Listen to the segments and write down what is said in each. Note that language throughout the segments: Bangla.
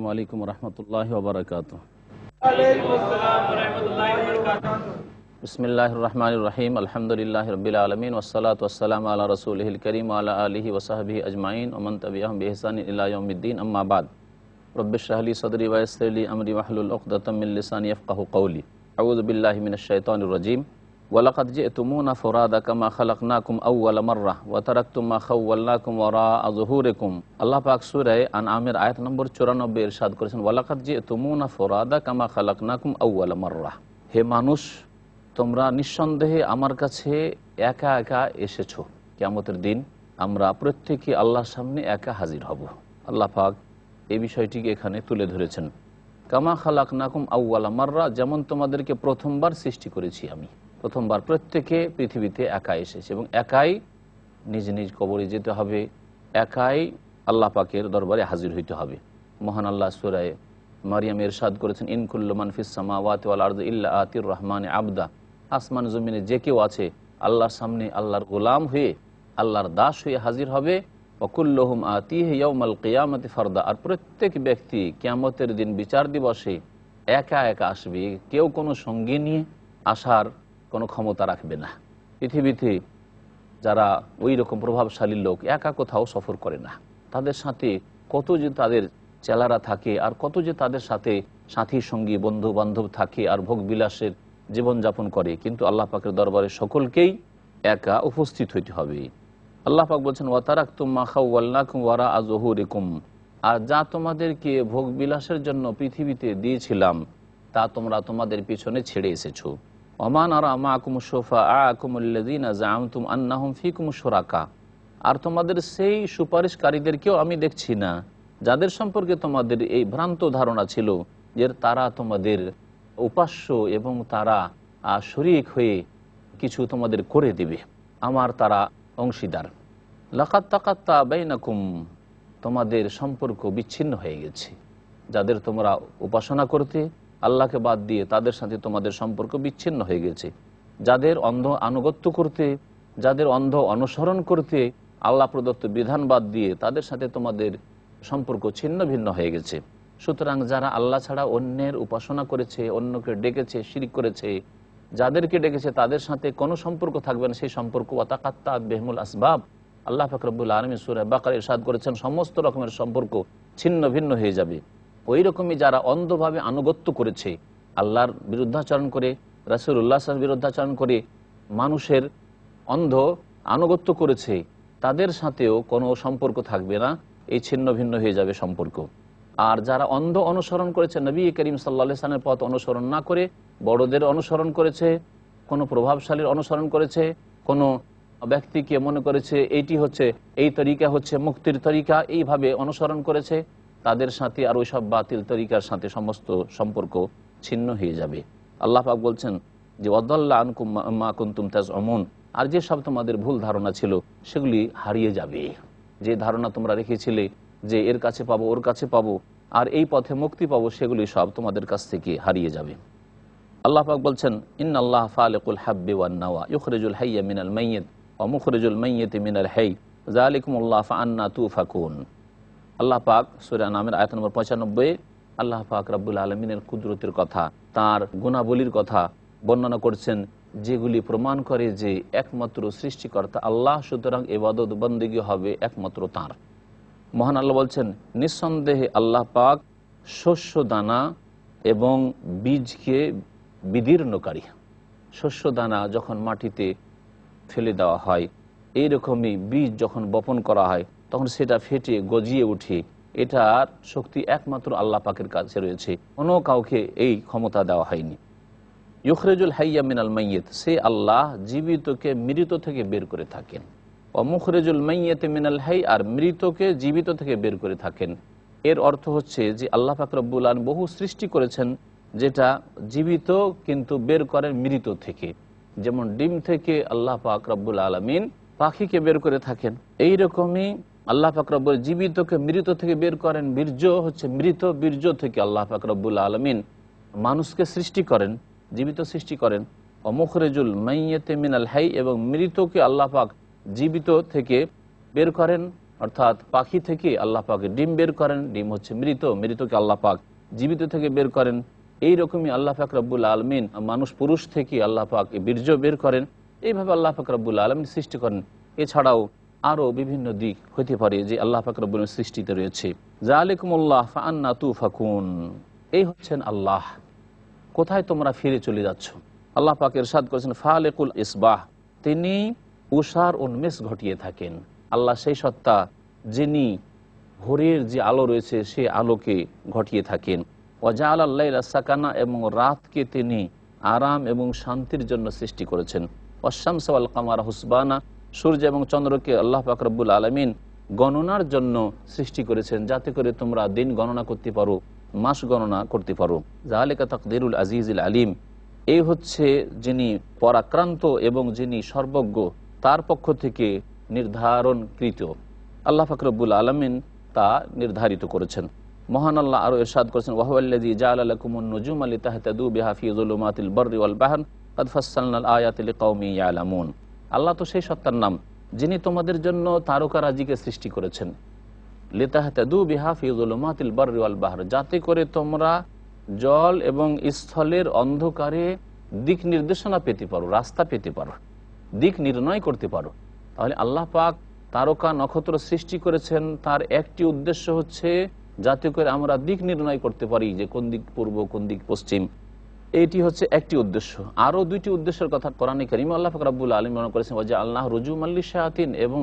السلام علیکم ورحمۃ اللہ وبرکاتہ بسم اللہ الرحمن الرحیم الحمد للہ رب العالمین وسلاۃ وسلم علیہ رسول الکریم علیٰ علیہ اجمعین امن طبی حسین الم الدین آباد رب شہلی صدری امر وحل الخدم السانی قولی اعوذ باللہ من الشیطان الرجیم ওয়ালাকাদ যে তুমুনা ফোরাদা কামা খালাক নাকুম আউ্লা মার্রা ওয়াতারাক তুমা খাউল্লাকুম ওরা আজহুরেকুম আল্লাহ পাক সুরায় আন আমের আয়াত নম্বর চুরানব্বই করেছেন ওয়ালাকাদ যে তুমুনা ফোরাদা কামা খালাক নাকুম হে মানুষ তোমরা নিঃসন্দেহে আমার কাছে একা একা এসেছো কেমতের দিন আমরা প্রত্যেকে আল্লাহর সামনে একা হাজির হব আল্লাহ পাক এই বিষয়টিকে এখানে তুলে ধরেছেন কামা খালাক নাকুম আউ্লা মাররা যেমন তোমাদেরকে প্রথমবার সৃষ্টি করেছি আমি প্রথমবার প্রত্যেকে পৃথিবীতে একা এসেছে এবং একাই নিজ নিজ কবরে যেতে হবে একাই আল্লাহ পাকের দরবারে হাজির হইতে হবে মহান আল্লাহ সুরায় মারিয়াম এরশাদ করেছেন ইনকুল্ল ফিসামাওয়াত ইল্লা আতির রহমান আবদা আসমান জমিনে যে কেউ আছে আল্লাহর সামনে আল্লাহর গোলাম হয়ে আল্লাহর দাস হয়ে হাজির হবে অকুল্লহম আতি ইয়ামাল কেয়ামতি ফারদা আর প্রত্যেক ব্যক্তি কেয়ামতের দিন বিচার দিবসে একা একা আসবে কেউ কোনো সঙ্গে নিয়ে আসার কোনো ক্ষমতা রাখবে না পৃথিবীতে যারা ওই রকম প্রভাবশালী লোক একা কোথাও সফর করে না তাদের সাথে কত যে তাদের চেলারা থাকে আর কত যে তাদের সাথে সাথী সঙ্গী বন্ধু বান্ধব থাকে আর বিলাসের জীবনযাপন করে কিন্তু আল্লাহ পাকের দরবারে সকলকেই একা উপস্থিত হইতে হবে আল্লাহ পাক বলছেন ওয়াতারাক তুম্মা খাউল্লাকুম ওয়ারা রেকুম আর যা তোমাদেরকে ভোগ বিলাসের জন্য পৃথিবীতে দিয়েছিলাম তা তোমরা তোমাদের পিছনে ছেড়ে এসেছো আর জামতুম আর তোমাদের সেই সুপারিশকারীদেরকেও আমি দেখছি না যাদের সম্পর্কে তোমাদের এই ভ্রান্ত ধারণা ছিল যে তারা তোমাদের উপাস্য এবং তারা শরিক হয়ে কিছু তোমাদের করে দেবে আমার তারা অংশীদার লাকাত তাকাত্তা বেইনাকুম তোমাদের সম্পর্ক বিচ্ছিন্ন হয়ে গেছে যাদের তোমরা উপাসনা করতে আল্লাহকে বাদ দিয়ে তাদের সাথে তোমাদের সম্পর্ক বিচ্ছিন্ন হয়ে গেছে যাদের অন্ধ আনুগত্য করতে যাদের অন্ধ অনুসরণ করতে আল্লাহ প্রদত্ত বিধান বাদ দিয়ে তাদের সাথে তোমাদের সম্পর্ক ছিন্ন ভিন্ন হয়ে গেছে সুতরাং যারা আল্লাহ ছাড়া অন্যের উপাসনা করেছে অন্যকে ডেকেছে শিরিক করেছে যাদেরকে ডেকেছে তাদের সাথে কোনো সম্পর্ক থাকবে না সেই সম্পর্ক অতাকাত্তা বেহমুল আসবাব আল্লাহ ফাকরবুল আলমী সুরা বাকার ইরশাদ করেছেন সমস্ত রকমের সম্পর্ক ছিন্ন ভিন্ন হয়ে যাবে ওই রকমই যারা অন্ধভাবে আনুগত্য করেছে আল্লাহর বিরুদ্ধাচরণ করে রাসুল উল্লাহ বিরুদ্ধাচরণ করে মানুষের অন্ধ আনুগত্য করেছে তাদের সাথেও কোনো সম্পর্ক থাকবে না এই ছিন্ন ভিন্ন হয়ে যাবে সম্পর্ক আর যারা অন্ধ অনুসরণ করেছে নবী করিম সাল্লা সালামের পথ অনুসরণ না করে বড়দের অনুসরণ করেছে কোনো প্রভাবশালীর অনুসরণ করেছে কোনো ব্যক্তিকে মনে করেছে এইটি হচ্ছে এই তরিকা হচ্ছে মুক্তির তরিকা এইভাবে অনুসরণ করেছে তাদের সাথে আর ওই সব বাতিল তরিকার সাথে সমস্ত সম্পর্ক ছিন্ন হয়ে যাবে আল্লাহ পাক বলছেন যে অদল্লা আনকুম মা কুন্তুম তাজ অমন আর যেসব তোমাদের ভুল ধারণা ছিল সেগুলি হারিয়ে যাবে যে ধারণা তোমরা রেখেছিলে যে এর কাছে পাবো ওর কাছে পাবো আর এই পথে মুক্তি পাবো সেগুলি সব তোমাদের কাছ থেকে হারিয়ে যাবে আল্লাহ পাক বলছেন ইন আল্লাহ ফালেকুল হাব্বে ওয়ান্নাওয়া ইউখরেজুল হাইয়া মিনাল মাইয়েদ অমুখরেজুল মাইয়েত মিনাল হাই জালিকুমুল্লাহ ফান্না তু ফাকুন আল্লাহ পাক সুরা নামের আয়ত নম্বর পঁচানব্বই আল্লাহ পাক রাবুল আলমিনের কুদরতের কথা তার গুণাবলীর কথা বর্ণনা করছেন যেগুলি প্রমাণ করে যে একমাত্র সৃষ্টিকর্তা আল্লাহ সুতরাং এবাদত বন্দিগি হবে একমাত্র তাঁর মহান আল্লাহ বলছেন নিঃসন্দেহে আল্লাহ পাক শস্য দানা এবং বীজকে বিদীর্ণকারী শস্য দানা যখন মাটিতে ফেলে দেওয়া হয় এইরকমই বীজ যখন বপন করা হয় তখন সেটা ফেটে গজিয়ে উঠে এটার শক্তি একমাত্র আল্লাহ পাকের কাছে রয়েছে কোনো কাউকে এই ক্ষমতা দেওয়া হয়নি ইউখরেজুল হাইয়া মিনাল মাইয়েত সে আল্লাহ জীবিতকে মৃত থেকে বের করে থাকেন অমুখরেজুল মাইয়েতে মিনাল হাই আর মৃতকে জীবিত থেকে বের করে থাকেন এর অর্থ হচ্ছে যে আল্লাহ পাক রব্বুল আন বহু সৃষ্টি করেছেন যেটা জীবিত কিন্তু বের করেন মৃত থেকে যেমন ডিম থেকে আল্লাহ পাক রব্বুল আলমিন পাখিকে বের করে থাকেন এই রকমই আল্লাহ ফাকরব্বুল জীবিতকে মৃত থেকে বের করেন বীর্য হচ্ছে মৃত বীর্য থেকে আল্লাহ ফাকরাবুল আলমিন মানুষকে সৃষ্টি করেন জীবিত সৃষ্টি করেন অমুখরেজুল মাইয়েতে মিনাল হাই এবং মৃতকে আল্লাহ পাক জীবিত থেকে বের করেন অর্থাৎ পাখি থেকে আল্লাহ পাক ডিম বের করেন ডিম হচ্ছে মৃত মৃতকে আল্লাহ পাক জীবিত থেকে বের করেন এই রকমই আল্লাহ পাক রব্বুল আলমিন মানুষ পুরুষ থেকে আল্লাহ পাক বীর্য বের করেন এইভাবে আল্লাহ ফাকরাবুল আলমিন সৃষ্টি করেন এছাড়াও আরও বিভিন্ন দিক হইতে পারে যে আল্লাহ ফাকরবুল সৃষ্টিতে রয়েছে জা আলিকুমুল্লাহ ফান্না তু ফাকুন এই হচ্ছেন আল্লাহ কোথায় তোমরা ফিরে চলে যাচ্ছ আল্লাহ পাক সাদ করেছেন ফালেকুল ইসবাহ তিনি উষার উন্মেষ ঘটিয়ে থাকেন আল্লাহ সেই সত্তা যিনি ভোরের যে আলো রয়েছে সে আলোকে ঘটিয়ে থাকেন ওয়াজা আল্লাহ সাকানা এবং রাতকে তিনি আরাম এবং শান্তির জন্য সৃষ্টি করেছেন অশ্যামসাল কামার হুসবানা সূর্য এবং চন্দ্রকে আল্লাহ পাকরবুল আলমিন গণনার জন্য সৃষ্টি করেছেন যাতে করে তোমরা দিন গণনা করতে পারো মাস গণনা করতে পারো জাহালেকা তাকদিরুল আজিজুল আলিম এই হচ্ছে যিনি পরাক্রান্ত এবং যিনি সর্বজ্ঞ তার পক্ষ থেকে নির্ধারণকৃত আল্লাহ ফাকরবুল আলমিন তা নির্ধারিত করেছেন মহান আল্লাহ আরও এরশাদ করেছেন ওয়াহুল্লাজি জালালকুমুন নজুম আলী তাহতাদু বেহাফিজুল মাতিল বর্রি বাহান আয়াতিল কৌমি আলামুন আল্লাহ তো সেই সত্তার নাম যিনি তোমাদের জন্য তারকা রাজিকে সৃষ্টি করেছেন লেতাহাতাদু বিহা ফিজুলমাতিল বারওয়াল বাহার যাতে করে তোমরা জল এবং স্থলের অন্ধকারে দিক নির্দেশনা পেতে পারো রাস্তা পেতে পারো দিক নির্ণয় করতে পারো তাহলে আল্লাহ পাক তারকা নক্ষত্র সৃষ্টি করেছেন তার একটি উদ্দেশ্য হচ্ছে যাতে করে আমরা দিক নির্ণয় করতে পারি যে কোন দিক পূর্ব কোন দিক পশ্চিম এটি হচ্ছে একটি উদ্দেশ্য আরও দুইটি উদ্দেশ্যের কথা কোরআন করিম আল্লাহ ফাক রাবুল আলম মনে করেছেন যে আল্লাহ রুজু মাল্লি শাহাতিন এবং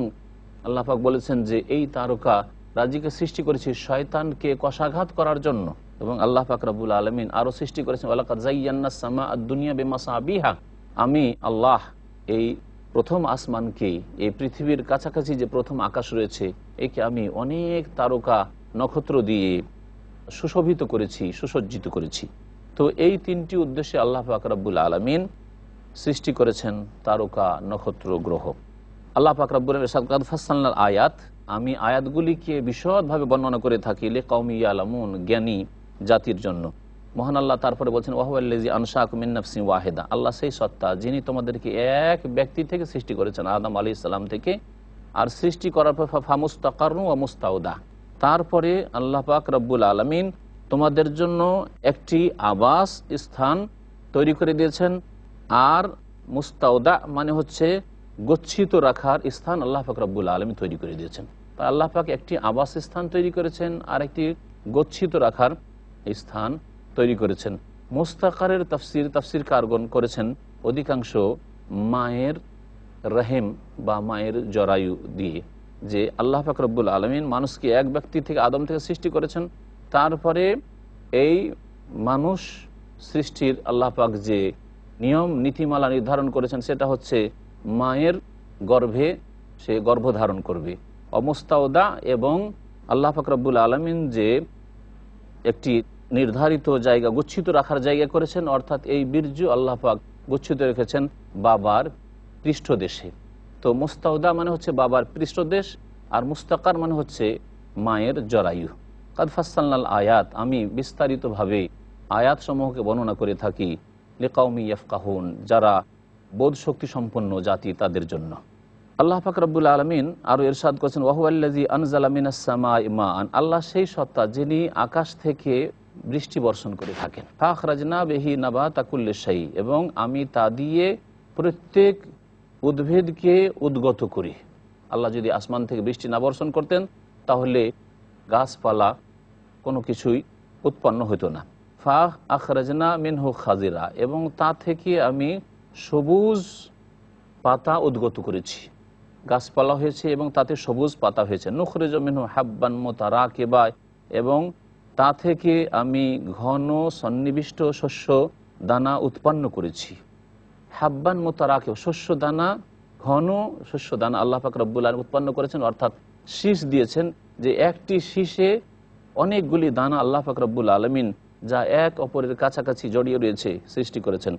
আল্লাহ বলেছেন যে এই তারকা রাজিকে সৃষ্টি করেছে শয়তানকে কষাঘাত করার জন্য এবং আল্লাহ পাক রাবুল আলমিন আরও সৃষ্টি করেছেন আল্লাহ সামা দুনিয়া বেমা আমি আল্লাহ এই প্রথম আসমানকে এই পৃথিবীর কাছাকাছি যে প্রথম আকাশ রয়েছে একে আমি অনেক তারকা নক্ষত্র দিয়ে সুশোভিত করেছি সুসজ্জিত করেছি তো এই তিনটি উদ্দেশ্যে আল্লাহ ফাকরাবুল আলমিন সৃষ্টি করেছেন তারকা নক্ষত্র গ্রহ আল্লাহ ফাকরাবুল সাদ ফাসাল্লার আয়াত আমি আয়াতগুলিকে বিশদভাবে বর্ণনা করে থাকি লে কৌমি আলামুন জ্ঞানী জাতির জন্য মহান আল্লাহ তারপরে বলছেন ওয়াহুল্লেজি আনশাক মিন্নাফসি ওয়াহেদা আল্লাহ সেই সত্তা যিনি তোমাদেরকে এক ব্যক্তি থেকে সৃষ্টি করেছেন আদম আলি ইসলাম থেকে আর সৃষ্টি করার পর ফা ও মুস্তাউদা তারপরে আল্লাহ পাক রব্বুল আলমিন তোমাদের জন্য একটি আবাস স্থান তৈরি করে দিয়েছেন আর মুস্তাউদা মানে হচ্ছে গচ্ছিত রাখার স্থান আল্লাহ ফাক রব্বুল আলমী তৈরি করে দিয়েছেন তা আল্লাহ পাক একটি আবাস স্থান তৈরি করেছেন আর একটি গচ্ছিত রাখার স্থান তৈরি করেছেন মুস্তাকারের তাফসির তাফসির কারগণ করেছেন অধিকাংশ মায়ের রহেম বা মায়ের জরায়ু দিয়ে যে আল্লাহ ফাকরবুল আলমিন মানুষকে এক ব্যক্তি থেকে আদম থেকে সৃষ্টি করেছেন তারপরে এই মানুষ সৃষ্টির আল্লাহ পাক যে নিয়ম নীতিমালা নির্ধারণ করেছেন সেটা হচ্ছে মায়ের গর্ভে সে গর্ভধারণ করবে অমস্তাউদা এবং আল্লাহ ফাকরাবুল আলমিন যে একটি নির্ধারিত জায়গা গুচ্ছিত রাখার জায়গা করেছেন অর্থাৎ এই বীর্য আল্লাহ পাক রেখেছেন বাবার পৃষ্ঠদেশে তো মুস্তাউদা মানে হচ্ছে বাবার পৃষ্ঠদেশ আর মুস্তাকার মানে হচ্ছে মায়ের জরায়ু কাদফাসাল্লাল আয়াত আমি বিস্তারিতভাবে আয়াতসমূহকে বর্ণনা করে থাকি লেকাউমি ইয়ফকাহুন যারা বোধ শক্তি সম্পন্ন জাতি তাদের জন্য আল্লাহ পাক রব্বুল আলমিন আরও এরশাদ করেছেন ওয়াহুয়াল্লাজি আনজালামিনাসমা ইমান আল্লাহ সেই সত্তা যিনি আকাশ থেকে বৃষ্টি বর্ষণ করে থাকেন ফাখ রাজনা বেহি নাবা তাকুল্লেশাই এবং আমি তা দিয়ে প্রত্যেক উদ্ভিদকে উদ্গত করি আল্লাহ যদি আসমান থেকে বৃষ্টি না বর্ষণ করতেন তাহলে গাছপালা কোনো কিছুই উৎপন্ন হতো না ফাহ আখরাজনা মিনহু খাজিরা এবং তা থেকে আমি সবুজ পাতা উদ্গত করেছি গাছপালা হয়েছে এবং তাতে সবুজ পাতা হয়েছে নখরেজ মিনহু হাব্বান কে কেবা এবং তা থেকে আমি ঘন সন্নিবিষ্ট শস্য দানা উৎপন্ন করেছি হাব্বান মোতারাকে শস্য দানা ঘন শস্য দানা আল্লাহ পাক উৎপন্ন করেছেন অর্থাৎ শীষ দিয়েছেন যে একটি শীষে অনেকগুলি দানা আল্লাহ ফাকরাবুল আলমিন যা এক অপরের কাছাকাছি জড়িয়ে রয়েছে সৃষ্টি করেছেন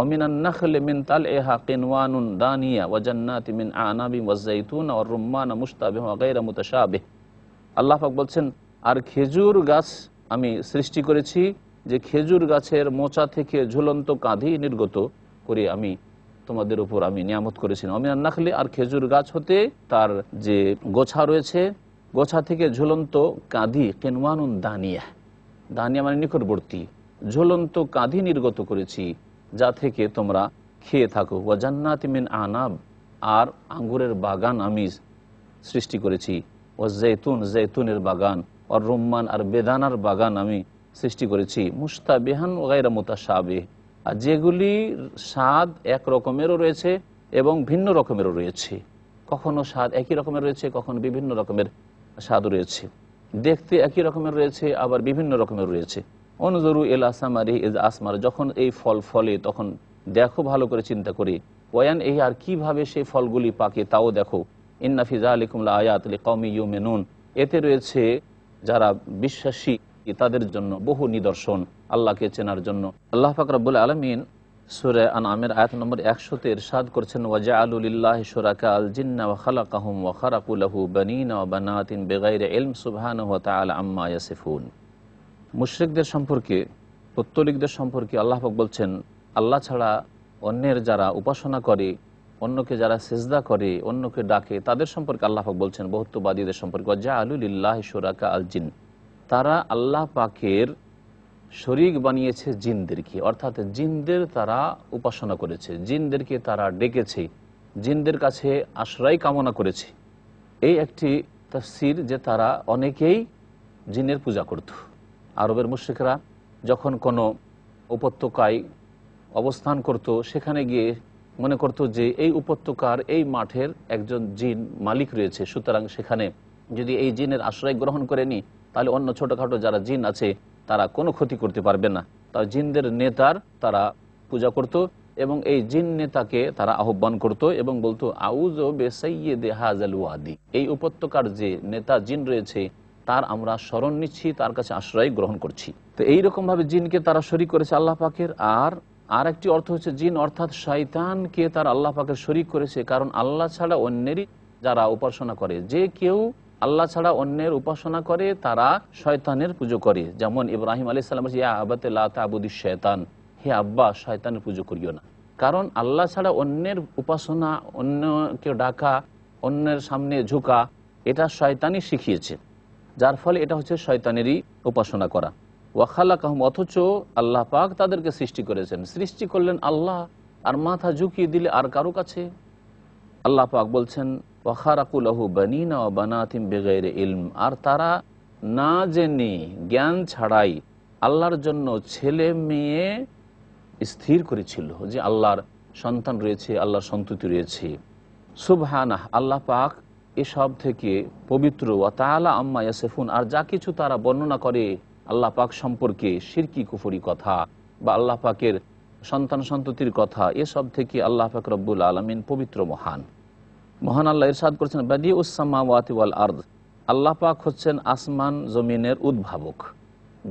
অমিনান নাখলে মিন তাল এহা কেনওয়ানুন দানিয়া ওয়াজান্নাতি মিন আনাবি ওয়াজাইতুন আর রুম্মানা মুস্তাবিহ গায়রা মুতাশাবিহ আল্লাহ বলছেন আর খেজুর গাছ আমি সৃষ্টি করেছি যে খেজুর গাছের মোচা থেকে ঝুলন্ত কাঁধি নির্গত করে আমি তোমাদের উপর আমি নিয়ামত করেছিলাম অমিনান নাখলে আর খেজুর গাছ হতে তার যে গোছা রয়েছে গোছা থেকে ঝুলন্ত কাঁধি কেনওয়ানুন দানিয়া দানিয়া মানে নিকটবর্তী ঝুলন্ত কাঁধি নির্গত করেছি যা থেকে তোমরা খেয়ে থাকো ওয়াজান্নাত মিন আনাব আর আঙ্গুরের বাগান আমি সৃষ্টি করেছি ও জৈতুন জৈতুনের বাগান আর রোম্মান আর বেদানার বাগান আমি সৃষ্টি করেছি মুস্তা বেহান ওগাইরা মোতা সাবে আর যেগুলি স্বাদ এক রকমেরও রয়েছে এবং ভিন্ন রকমেরও রয়েছে কখনো স্বাদ একই রকমের রয়েছে কখনো বিভিন্ন রকমের স্বাদ রয়েছে দেখতে একই রকমের রয়েছে আবার বিভিন্ন রকমের রয়েছে অনুজরু এল আসামারি ইজ আসমার যখন এই ফল ফলে তখন দেখো ভালো করে চিন্তা করে ওয়ান এই আর কিভাবে সেই ফলগুলি পাকে তাও দেখো ইন্নাফিজা আলী কুমলা আয়াত কমি ইউ মেনুন এতে রয়েছে যারা বিশ্বাসী তাদের জন্য বহু নিদর্শন আল্লাহকে চেনার জন্য আল্লাহ ফাকরাবুল আলমিন সুরে আনামের আয়াত নম্বর একশোতে ইরশাদ করছেন ওয়াজা আলুলিল্লাহ সুরাকা আল জিন্না ওয়া খালাকাহুম ওয়া খারাকুলাহু বানিনা ওয়া বানাতিন বেগাইরে ইলম সুবহানাহু ওয়া তাআলা আম্মা ইয়াসিফুন মুশরিকদের সম্পর্কে পত্তলিকদের সম্পর্কে আল্লাহ পাক বলছেন আল্লাহ ছাড়া অন্যের যারা উপাসনা করে অন্যকে যারা সেজদা করে অন্যকে ডাকে তাদের সম্পর্কে আল্লাহ পাক বলছেন বহুত্ববাদীদের সম্পর্কে ওয়াজা আলুলিল্লাহ সুরাকা আল জিন তারা আল্লাহ পাকের শরিক বানিয়েছে জিনদেরকে অর্থাৎ জিনদের তারা উপাসনা করেছে জিনদেরকে তারা ডেকেছে জিনদের কাছে আশ্রয় কামনা করেছে এই একটি তাফসির যে তারা অনেকেই জিনের পূজা করত আরবের মুশ্রিকরা যখন কোনো উপত্যকায় অবস্থান করত সেখানে গিয়ে মনে করত যে এই উপত্যকার এই মাঠের একজন জিন মালিক রয়েছে সুতরাং সেখানে যদি এই জিনের আশ্রয় গ্রহণ করেনি তাহলে অন্য ছোটোখাটো যারা জিন আছে তারা কোনো ক্ষতি করতে পারবে না তার জিনদের নেতার তারা পূজা করত এবং এই জিন নেতাকে তারা আহ্বান করত এবং বলতো আউজ ও বেসাইয়েদে হাজাল ওয়াদি এই উপত্যকার যে নেতা জিন রয়েছে তার আমরা স্মরণ নিচ্ছি তার কাছে আশ্রয় গ্রহণ করছি তো এইরকমভাবে জিনকে তারা শরিক করেছে আল্লাহ পাকের আর আর একটি অর্থ হচ্ছে জিন অর্থাৎ শয়তানকে তার আল্লাহ পাকের শরিক করেছে কারণ আল্লাহ ছাড়া অন্যেরই যারা উপাসনা করে যে কেউ আল্লাহ ছাড়া অন্যের উপাসনা করে তারা শয়তানের পুজো করে যেমন ইব্রাহিম আলী সাল্লাম ইয়া আবাতে আবুদি শয়তান হে আব্বা শয়তানের পুজো করিও না কারণ আল্লাহ ছাড়া অন্যের উপাসনা অন্যকে ডাকা অন্যের সামনে ঝুঁকা এটা শয়তানই শিখিয়েছে যার ফলে এটা হচ্ছে শয়তানেরই উপাসনা করা ওয়াখালা কাহম অথচ আল্লাহ পাক তাদেরকে সৃষ্টি করেছেন সৃষ্টি করলেন আল্লাহ আর মাথা ঝুঁকিয়ে দিলে আর কারো কাছে আল্লাহ পাক বলছেন ওখারাকুলহু বানিনা ও বানাতিম বেগের ইলম আর তারা না জেনে জ্ঞান ছাড়াই আল্লাহর জন্য ছেলে মেয়ে স্থির করেছিল যে আল্লাহর সন্তান রয়েছে আল্লাহর সন্ততি রয়েছে সুবহানাহ আল্লাহ পাক এসব থেকে পবিত্র ওয়াতালা আম্মা ইয়াসেফুন আর যা কিছু তারা বর্ণনা করে আল্লাহ পাক সম্পর্কে শিরকি কুফরি কথা বা আল্লাহ পাকের সন্তান সন্ততির কথা এসব থেকে আল্লাহ পাক রব্বুল আলমিন পবিত্র মহান মহান আল্লাহ ইরশাদ করেছেন বাদি উসামা ওয়াতিওয়াল আর্দ আল্লাহ পাক হচ্ছেন আসমান জমিনের উদ্ভাবক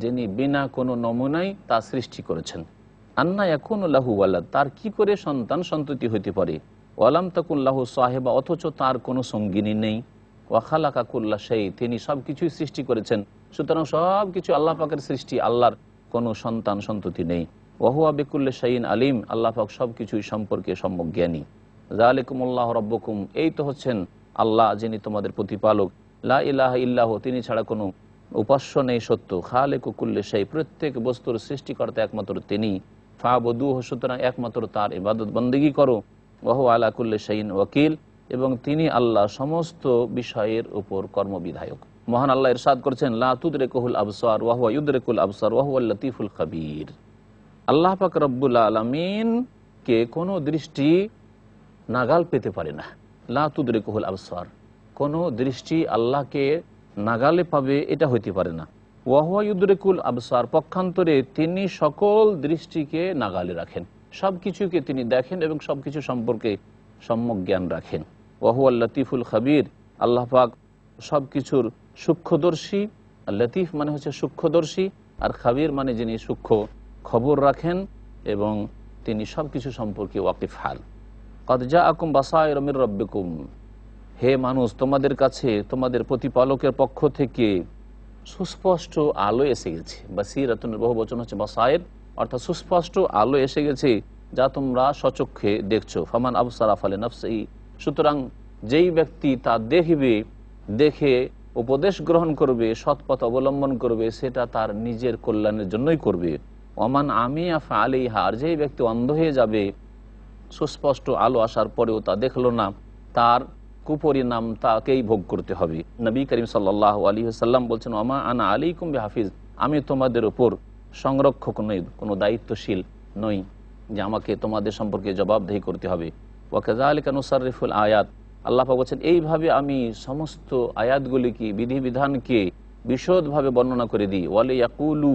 যিনি বিনা কোনো নমুনাই তা সৃষ্টি করেছেন আন্না এখন লাহু আল্লাহ তার কি করে সন্তান সন্ততি হইতে পারে ওয়ালাম তাকুল্লাহু সাহেবা অথচ তার কোনো সঙ্গিনী নেই ওয়াখালা কাকুল্লা সেই তিনি সব কিছুই সৃষ্টি করেছেন সুতরাং সব কিছু আল্লাহ পাকের সৃষ্টি আল্লাহর কোনো সন্তান সন্ততি নেই ওহু আবেকুল্লা শাইন আলিম আল্লাহ পাক সব কিছুই সম্পর্কে জ্ঞানী জালিকুমুল্লাহ রব্বকুম এই তো হচ্ছেন আল্লাহ যিনি তোমাদের প্রতিপালক লা ইলাহ ইল্লাহ তিনি ছাড়া কোনো উপাস্য নেই সত্য খালেকুকুল্লে সেই প্রত্যেক বস্তুর সৃষ্টিকর্তা একমাত্র তিনি ফা বধু সুতরাং একমাত্র তার ইবাদত বন্দিগি করো বহু আলা কুল্লে শাইন ওয়াকিল এবং তিনি আল্লাহ সমস্ত বিষয়ের উপর কর্মবিধায়ক মহান আল্লাহ ইরশাদ করছেন লাহুল আবসার ওয়াহুয়া ইউদরেকুল আবসার ওয়াহুয়া লতিফুল কবির আল্লাহ পাক রব্বুল আলমিনকে কোনো দৃষ্টি নাগাল পেতে পারে না লাতুদরিকহুল আবসার কোনো দৃষ্টি আল্লাহকে নাগালে পাবে এটা হইতে পারে না ওয়াহুয়াউদ্রেকুল আবসার পক্ষান্তরে তিনি সকল দৃষ্টিকে নাগালে রাখেন সব কিছুকে তিনি দেখেন এবং সব কিছু সম্পর্কে সম্যক জ্ঞান রাখেন ওয়াহু আল্লাতিফুল খাবির আল্লাহ পাক সব কিছুর সূক্ষ্মদর্শী লতিফ মানে হচ্ছে সূক্ষ্মদর্শী আর খাবির মানে যিনি সূক্ষ্ম খবর রাখেন এবং তিনি সব কিছু সম্পর্কে হাল কদজা আকুম বাসায় রব্বিকুম হে মানুষ তোমাদের কাছে তোমাদের প্রতিপালকের পক্ষ থেকে সুস্পষ্ট আলো এসে গেছে বাসির রতনের বহু বচন হচ্ছে বাসায়ের অর্থাৎ সুস্পষ্ট আলো এসে গেছে যা তোমরা সচক্ষে দেখছো ফমান আবু সারাফ আলী সুতরাং যেই ব্যক্তি তা দেখবে দেখে উপদেশ গ্রহণ করবে সৎপথ অবলম্বন করবে সেটা তার নিজের কল্যাণের জন্যই করবে অমান আমি আফা হার যেই ব্যক্তি অন্ধ হয়ে যাবে সুস্পষ্ট আলো আসার পরেও তা দেখলো না তার কুপরিণাম তাকেই ভোগ করতে হবে নবী করিম সাল্লাহ আলী সাল্লাম বলছেন ওমা আনা আলী কুম্বে হাফিজ আমি তোমাদের ওপর সংরক্ষক নই কোনো দায়িত্বশীল নই যে আমাকে তোমাদের সম্পর্কে জবাবদেহি করতে হবে ওয়াকেজা আলী কানুসারিফুল আয়াত আল্লাহ বলছেন এইভাবে আমি সমস্ত আয়াতগুলিকে বিধিবিধানকে বিশদভাবে বর্ণনা করে দিই ওয়ালে ইয়াকুলু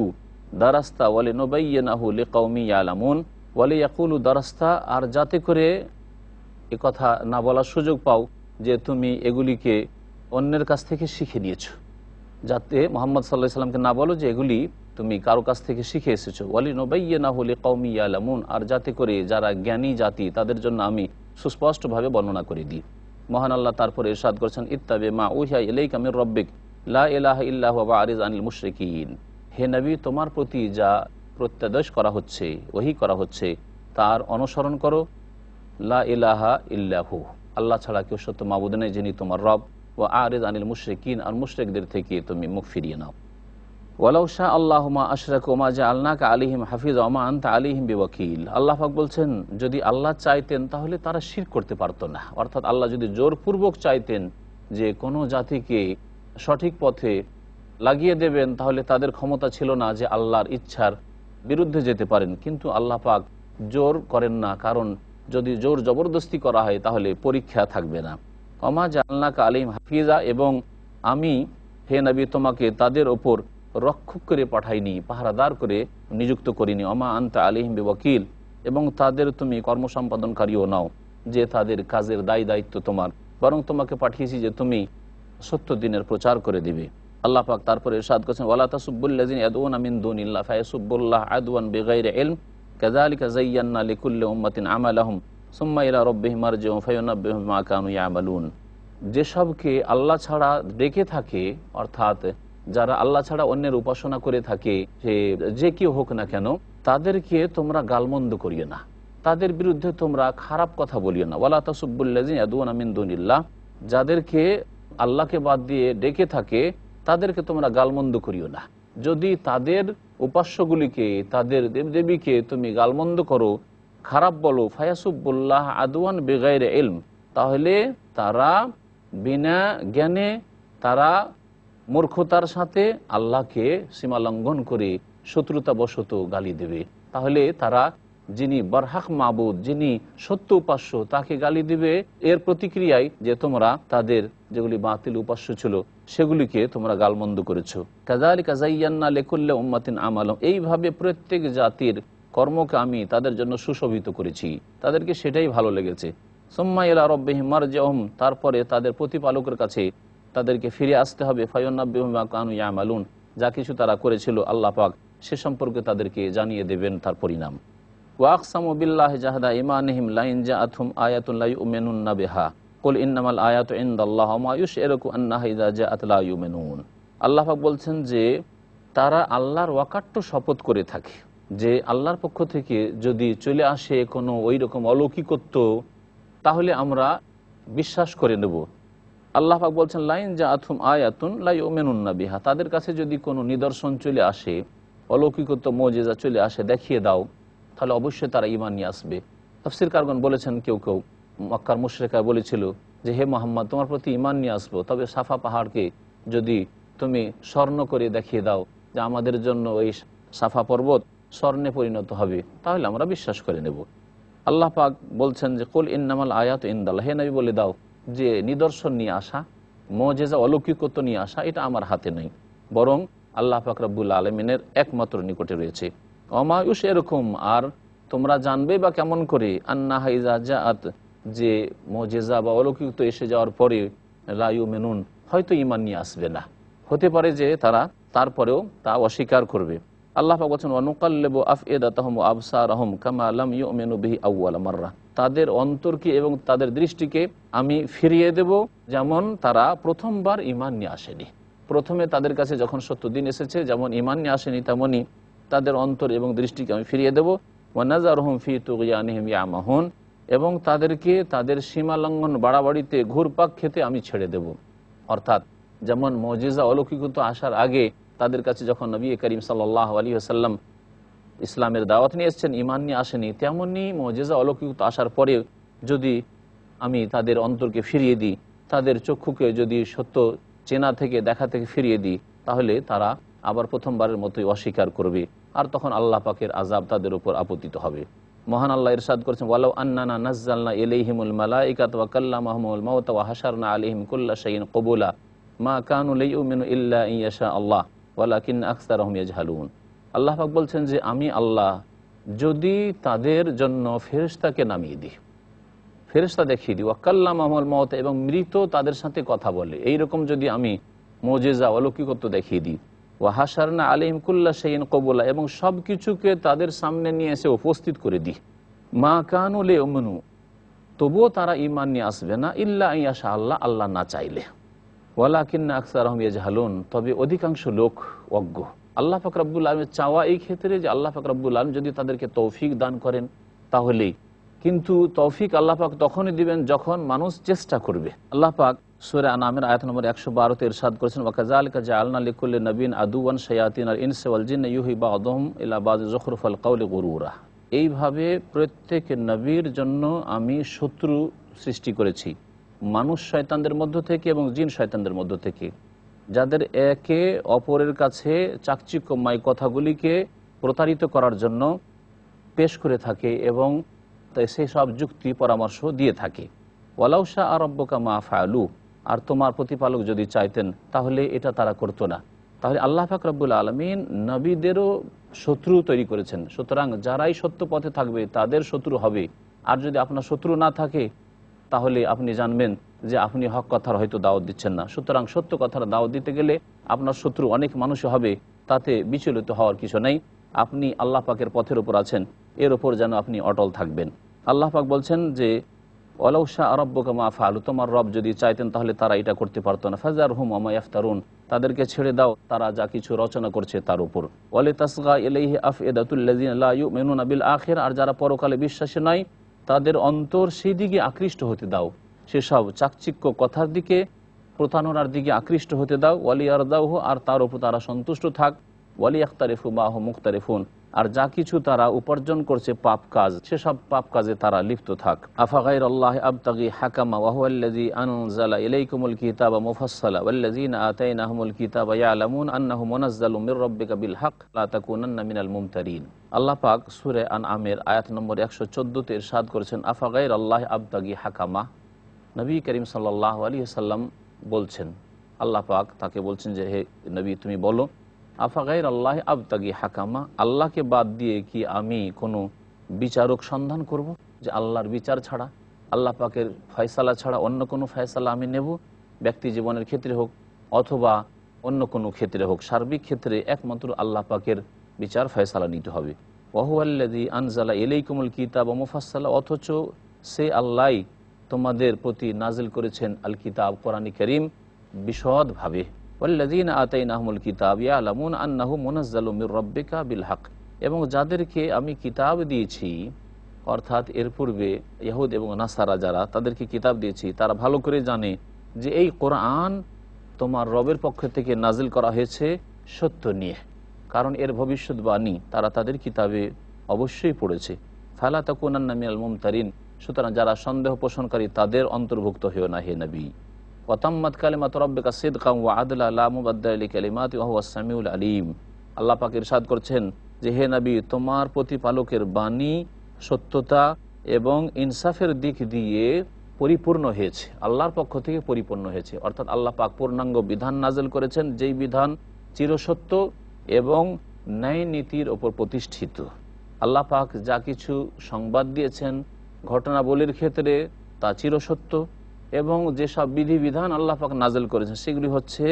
দারাস্তা ওয়ালে নোবাইয়ানাহু লে কৌমি আলামুন ওয়ালি ইয়াকুলু দারাস্তা আর যাতে করে এ কথা না বলার সুযোগ পাও যে তুমি এগুলিকে অন্যের কাছ থেকে শিখে নিয়েছ যাতে মোহাম্মদ সাল্লাহ সাল্লামকে না বলো যে এগুলি তুমি কারো কাছ থেকে শিখে এসেছো ওয়ালি নবাইয়ে না হলে কৌমি আলামুন আর যাতে করে যারা জ্ঞানী জাতি তাদের জন্য আমি সুস্পষ্টভাবে বর্ণনা করে দিই মহান আল্লাহ তারপরে ইরশাদ করছেন ইত্তাবে মা উহিয়া ইলেক কামির রব্বিক লা ইলাহ ইল্লাহ বা আরিজ আনিল মুশরিকিন হে নবী তোমার প্রতি যা প্রত্যাদেশ করা হচ্ছে ওহি করা হচ্ছে তার অনুসরণ করো লা ইলাহা ইল্লাহু আল্লাহ ছাড়া কেউ সত্য মাবুদ নেই যিনি তোমার রব ও আরেদ আনিল মুশ্রেকিন আর মুশ্রেকদের থেকে তুমি মুখ ফিরিয়ে নাও ওয়ালাউ শাহ মা আশরাক ওমা জা কা আলিহিম হাফিজ ওমান তা আলিহিম বিওয়াকিল আল্লাহ ফাক বলছেন যদি আল্লাহ চাইতেন তাহলে তারা শির করতে পারতো না অর্থাৎ আল্লাহ যদি জোরপূর্বক চাইতেন যে কোনো জাতিকে সঠিক পথে লাগিয়ে দেবেন তাহলে তাদের ক্ষমতা ছিল না যে আল্লাহর ইচ্ছার বিরুদ্ধে যেতে পারেন কিন্তু আল্লাহ পাক জোর করেন না কারণ যদি জোর জবরদস্তি করা হয় তাহলে পরীক্ষা থাকবে না অমা জাল্লাক আলিম হাফিজা এবং আমি হে নবী তোমাকে তাদের ওপর রক্ষক করে পাঠাইনি পাহারাদার করে নিযুক্ত করিনি অমা আন্তা আলিহিম ওকিল এবং তাদের তুমি কর্মসম্পাদনকারীও নাও যে তাদের কাজের দায় দায়িত্ব তোমার বরং তোমাকে পাঠিয়েছি যে তুমি সত্য দিনের প্রচার করে দিবে আল্লাহ পাক তারপরে ইরশাদ করেছেন ওয়ালা তাসুবুল্লাযিন ইয়াদউনা মিন দুনিল্লাহ ফায়াসুবুল্লাহ আদওয়ান বিগাইরি ইলম কাযালিকা যায়্যান্না লিকুল্লি উম্মাতিন আমালাহুম সুম্মা ইলা রাব্বিহিম মারজিউহুম ফায়ুনাব্বিহুম মা কানু ইয়ামালুন যেসবকে আল্লাহ ছাড়া ডেকে থাকে অর্থাৎ যারা আল্লাহ ছাড়া অন্যের উপাসনা করে থাকে যে যে কেউ হোক না কেন তাদেরকে তোমরা গালমন্দ করিও না তাদের বিরুদ্ধে তোমরা খারাপ কথা বলিও না ওয়ালা তাসুবুল্লাহ আমিন দুনিল্লাহ যাদেরকে আল্লাহকে বাদ দিয়ে ডেকে থাকে তাদেরকে তোমরা গালমন্দ করিও না যদি তাদের উপাস্যগুলিকে তাদের দেবদেবীকে তুমি গালমন্দ করো খারাপ বলো ফায়াসুবুল্লাহ আদওয়ান বেগাইরে এলম তাহলে তারা বিনা জ্ঞানে তারা মূর্খতার সাথে আল্লাহকে সীমালঙ্ঘন করে শত্রুতাবশত গালি দেবে তাহলে তারা যিনি বরহাক মাবুদ যিনি সত্য উপাস্য তাকে গালি দিবে এর প্রতিক্রিয়ায় যে তোমরা তাদের যেগুলি বাতিল উপাস্য ছিল সেগুলিকে তোমরা গালমন্দ করেছো কাজালি কাজাইয়ান্না লেকুল্লা উম্মাতিন আমালম এইভাবে প্রত্যেক জাতির কর্মকে আমি তাদের জন্য সুশোভিত করেছি তাদেরকে সেটাই ভালো লেগেছে সোম্মাই সোম্মা ইলা যে জহম তারপরে তাদের প্রতিপালকের কাছে তাদেরকে ফিরে আসতে হবে ফায়ন্নাবিহমা কানু ইয়ামালুন যা কিছু তারা করেছিল আল্লাহ পাক সে সম্পর্কে তাদেরকে জানিয়ে দেবেন তার পরিণাম জাহাদা ইমানহিম লাইন জা বেহা আয়াত মায়ুস জা আতলা আল্লাহাক বলছেন যে তারা আল্লাহর ওয়াকাট্য শপথ করে থাকে যে আল্লাহর পক্ষ থেকে যদি চলে আসে কোনো ওই রকম অলৌকিকত্ব তাহলে আমরা বিশ্বাস করে নেব আল্লাহাক বলছেন লাইন যা আথুম আয়াতুন লাই ওমেনুন্না বিহা তাদের কাছে যদি কোনো নিদর্শন চলে আসে অলৌকিকত্ব মজেজা চলে আসে দেখিয়ে দাও তাহলে অবশ্যই তারা ইমান নিয়ে আসবে তফসির কারগণ বলেছেন কেউ কেউ মক্কার মুশ্রেকা বলেছিল যে হে মোহাম্মদ তোমার প্রতি ইমান নিয়ে আসবো তবে সাফা পাহাড়কে যদি তুমি স্বর্ণ করে দেখিয়ে দাও যে আমাদের জন্য ওই সাফা পর্বত স্বর্ণে পরিণত হবে তাহলে আমরা বিশ্বাস করে নেব আল্লাহ পাক বলছেন যে কুল ইন্নামাল আয়াত ইন্দাল হে নবী বলে দাও যে নিদর্শন নিয়ে আসা মজেজা অলৌকিকত্ব নিয়ে আসা এটা আমার হাতে নেই বরং আল্লাহ পাক রব্বুল আলমিনের একমাত্র নিকটে রয়েছে অমায়ুষ এরকম আর তোমরা জানবে বা কেমন করে আন্না হাইজা জাত যে মজেজা বা অলৌকিক এসে যাওয়ার পরে লায়ু মেনুন হয়তো ইমান নিয়ে আসবে না হতে পারে যে তারা তারপরেও তা অস্বীকার করবে আল্লাহ বলছেন অনুকাল্লেব আফ এদা তাহম আবসা রহম আলম ইউ মেনু বিহি আউআল মাররা তাদের অন্তরকে এবং তাদের দৃষ্টিকে আমি ফিরিয়ে দেব যেমন তারা প্রথমবার ইমান নিয়ে আসেনি প্রথমে তাদের কাছে যখন সত্য দিন এসেছে যেমন ইমান নিয়ে আসেনি তেমনই তাদের অন্তর এবং দৃষ্টিকে আমি ফিরিয়ে দেবো ওয়ানাজার হোম ফি তুগিয়ানহিম ইয়ামাহন এবং তাদেরকে তাদের সীমালঙ্ঘন বাড়াবাড়িতে ঘুরপাক খেতে আমি ছেড়ে দেব অর্থাৎ যেমন মজিজা অলৌকিকত আসার আগে তাদের কাছে যখন নবী করিম সাল্লাহ আলী আসাল্লাম ইসলামের দাওয়াত নিয়ে এসছেন ইমান নিয়ে আসেনি তেমনই মজেজা অলৌকিকত আসার পরে যদি আমি তাদের অন্তরকে ফিরিয়ে দিই তাদের চক্ষুকে যদি সত্য চেনা থেকে দেখা থেকে ফিরিয়ে দিই তাহলে তারা আবার প্রথমবারের মতোই অস্বীকার করবে আর তখন আল্লাহ পাকের আজাব তাদের উপর আপত্তিত হবে মহান আল্লাহ ইরশাদ করেছেন ওয়ালাউ আন্নানা নাজ্জালনা ইলাইহিমুল মালাইকাত ওয়া কাল্লামাহুমুল মাউত ওয়া হাশারনা আলাইহিম কুল্লা শাইইন কবুলা মা কানু লিইউমিনু ইল্লা ইয়াশা আল্লাহ ওয়ালাকিন আকসারহুম ইয়াজহালুন আল্লাহ পাক বলছেন যে আমি আল্লাহ যদি তাদের জন্য ফেরেশতাকে নামিয়ে দিই ফেরেশতা দেখিয়ে দিই ওয়া কাল্লামাহুমুল মত এবং মৃত তাদের সাথে কথা বলে এই রকম যদি আমি মুজিজা অলৌকিকত্ব দেখিয়ে দিই ওয়াহাসারনা আলিম কুল্লা সেইন কবুলা এবং সব কিছুকে তাদের সামনে নিয়ে এসে উপস্থিত করে দিই মা কানুলে অমনু তবুও তারা ইমান নিয়ে আসবে না ইল্লা ইয়াশা আল্লাহ আল্লাহ না চাইলে ওয়ালা কিন্না আকসার হালুন তবে অধিকাংশ লোক অজ্ঞ আল্লাহ ফকরাবুল আলমের চাওয়া এই ক্ষেত্রে যে আল্লাহ ফকরাবুল আলম যদি তাদেরকে তৌফিক দান করেন তাহলেই কিন্তু তৌফিক আল্লাহ পাক তখনই দিবেন যখন মানুষ চেষ্টা করবে আল্লাহ পাক সুরে আনামের আয়াত নম্বর একশো বারোতে ইরশাদ করেছেন ওয়াকাজা আলকা জালনা লিকুল্লি নবীন আদুয়ান সয়াতিন আর ইনসেওয়াল জিন বা আদম ইলাবাজ জখরুফল কাউলি গরুরা এইভাবে প্রত্যেক নবীর জন্য আমি শত্রু সৃষ্টি করেছি মানুষ শয়তানদের মধ্য থেকে এবং জিন শয়তানদের মধ্য থেকে যাদের একে অপরের কাছে চাকচিক্যময় কথাগুলিকে প্রতারিত করার জন্য পেশ করে থাকে এবং সেই সব যুক্তি পরামর্শ দিয়ে থাকে ওয়ালাউসা আরব্বকা মা ফায়ালু আর তোমার প্রতিপালক যদি চাইতেন তাহলে এটা তারা করতো না তাহলে আল্লাহ ফাকরাবুল আলমিন নবীদেরও শত্রু তৈরি করেছেন সুতরাং যারাই সত্য পথে থাকবে তাদের শত্রু হবে আর যদি আপনার শত্রু না থাকে তাহলে আপনি জানবেন যে আপনি হক কথার হয়তো দাওয়াত দিচ্ছেন না সুতরাং সত্য কথার দাওয়াত দিতে গেলে আপনার শত্রু অনেক মানুষ হবে তাতে বিচলিত হওয়ার কিছু নেই আপনি আল্লাহ পাকের পথের উপর আছেন এর ওপর যেন আপনি অটল থাকবেন আল্লাহ পাক বলছেন যে ফালু তোমার রব যদি চাইতেন তাহলে তারা এটা করতে পারতো না ফাজার হুম তাদেরকে ছেড়ে দাও তারা যা কিছু রচনা করছে তার উপর তাসগা আর যারা পরকালে বিশ্বাসী নাই তাদের অন্তর সেই দিকে আকৃষ্ট হতে দাও সেসব চাকচিক্য কথার দিকে প্রতারণার দিকে আকৃষ্ট হতে দাও ওয়ালি আর দাও আর তার উপর তারা সন্তুষ্ট থাক মাহ আর যা কিছু তারা উপার্জন করছে পাপ কাজ সেসব পাপ কাজে তারা লিপ্ত থাক আফাগাইর আল্লাহ আবতাগি হাকামা ওয়াহুয়াল্লাজি আনজালা মিনাল মুমতারিন আয়াত নম্বর একশো চোদ্দ তে সাদ করেছেন আফাগাইর আল্লাহ আবতাগি হাকামা নবী করিম সাল্লাহ আলী সাল্লাম বলছেন আল্লাহ পাক তাকে বলছেন যে হে নবী তুমি বলো আফাগাইর আল্লাহ আবতাগি হাকামা আল্লাহকে বাদ দিয়ে কি আমি কোনো বিচারক সন্ধান করব যে আল্লাহর বিচার ছাড়া আল্লাহ পাকের ফয়সালা ছাড়া অন্য কোনো ফয়সালা আমি নেব ব্যক্তি জীবনের ক্ষেত্রে হোক অথবা অন্য কোনো ক্ষেত্রে হোক সার্বিক ক্ষেত্রে একমাত্র আল্লাহ পাকের বিচার ফয়সালা নিতে হবে ওহুয়াল্লাদি আনজালা এলেইকুমুল কিতাব মুফাসাল্লা অথচ সে আল্লাহ তোমাদের প্রতি নাজিল করেছেন আল কিতাব কোরআন করিম বিশদভাবে ওল্লাদিন আতাই নাহমুল কিতাব ইয়া আলামুন আন্নাহু মোনাজ্জালুমির রব্বিকা বিল হক এবং যাদেরকে আমি কিতাব দিয়েছি অর্থাৎ এর পূর্বে ইহুদ এবং নাসারা যারা তাদেরকে কিতাব দিয়েছি তারা ভালো করে জানে যে এই কোরআন তোমার রবের পক্ষ থেকে নাজিল করা হয়েছে সত্য নিয়ে কারণ এর ভবিষ্যৎবাণী তারা তাদের কিতাবে অবশ্যই পড়েছে ফালা তাকুনান্না মিয়াল মুমতারিন সুতরাং যারা সন্দেহ পোষণকারী তাদের অন্তর্ভুক্ত হয়েও না হে নবী ওয়াতাম্মাদ কালিমাত রব্বিকা সিদকাম ওয়া আদলা লা মুবাদ্দাল লিকালিমাতি ওয়া হুয়াস সামিউল আলিম আল্লাহ পাক ইরশাদ করছেন যে হে নবী তোমার প্রতিপালকের বাণী সত্যতা এবং ইনসাফের দিক দিয়ে পরিপূর্ণ হয়েছে আল্লাহর পক্ষ থেকে পরিপূর্ণ হয়েছে অর্থাৎ আল্লাহ পাক পূর্ণাঙ্গ বিধান নাজেল করেছেন যেই বিধান চিরসত্য এবং ন্যায় নীতির ওপর প্রতিষ্ঠিত আল্লাহ পাক যা কিছু সংবাদ দিয়েছেন ঘটনাবলীর ক্ষেত্রে তা চিরসত্য এবং যেসব বিধিবিধান আল্লাহ পাক নাজেল করেছেন সেগুলি হচ্ছে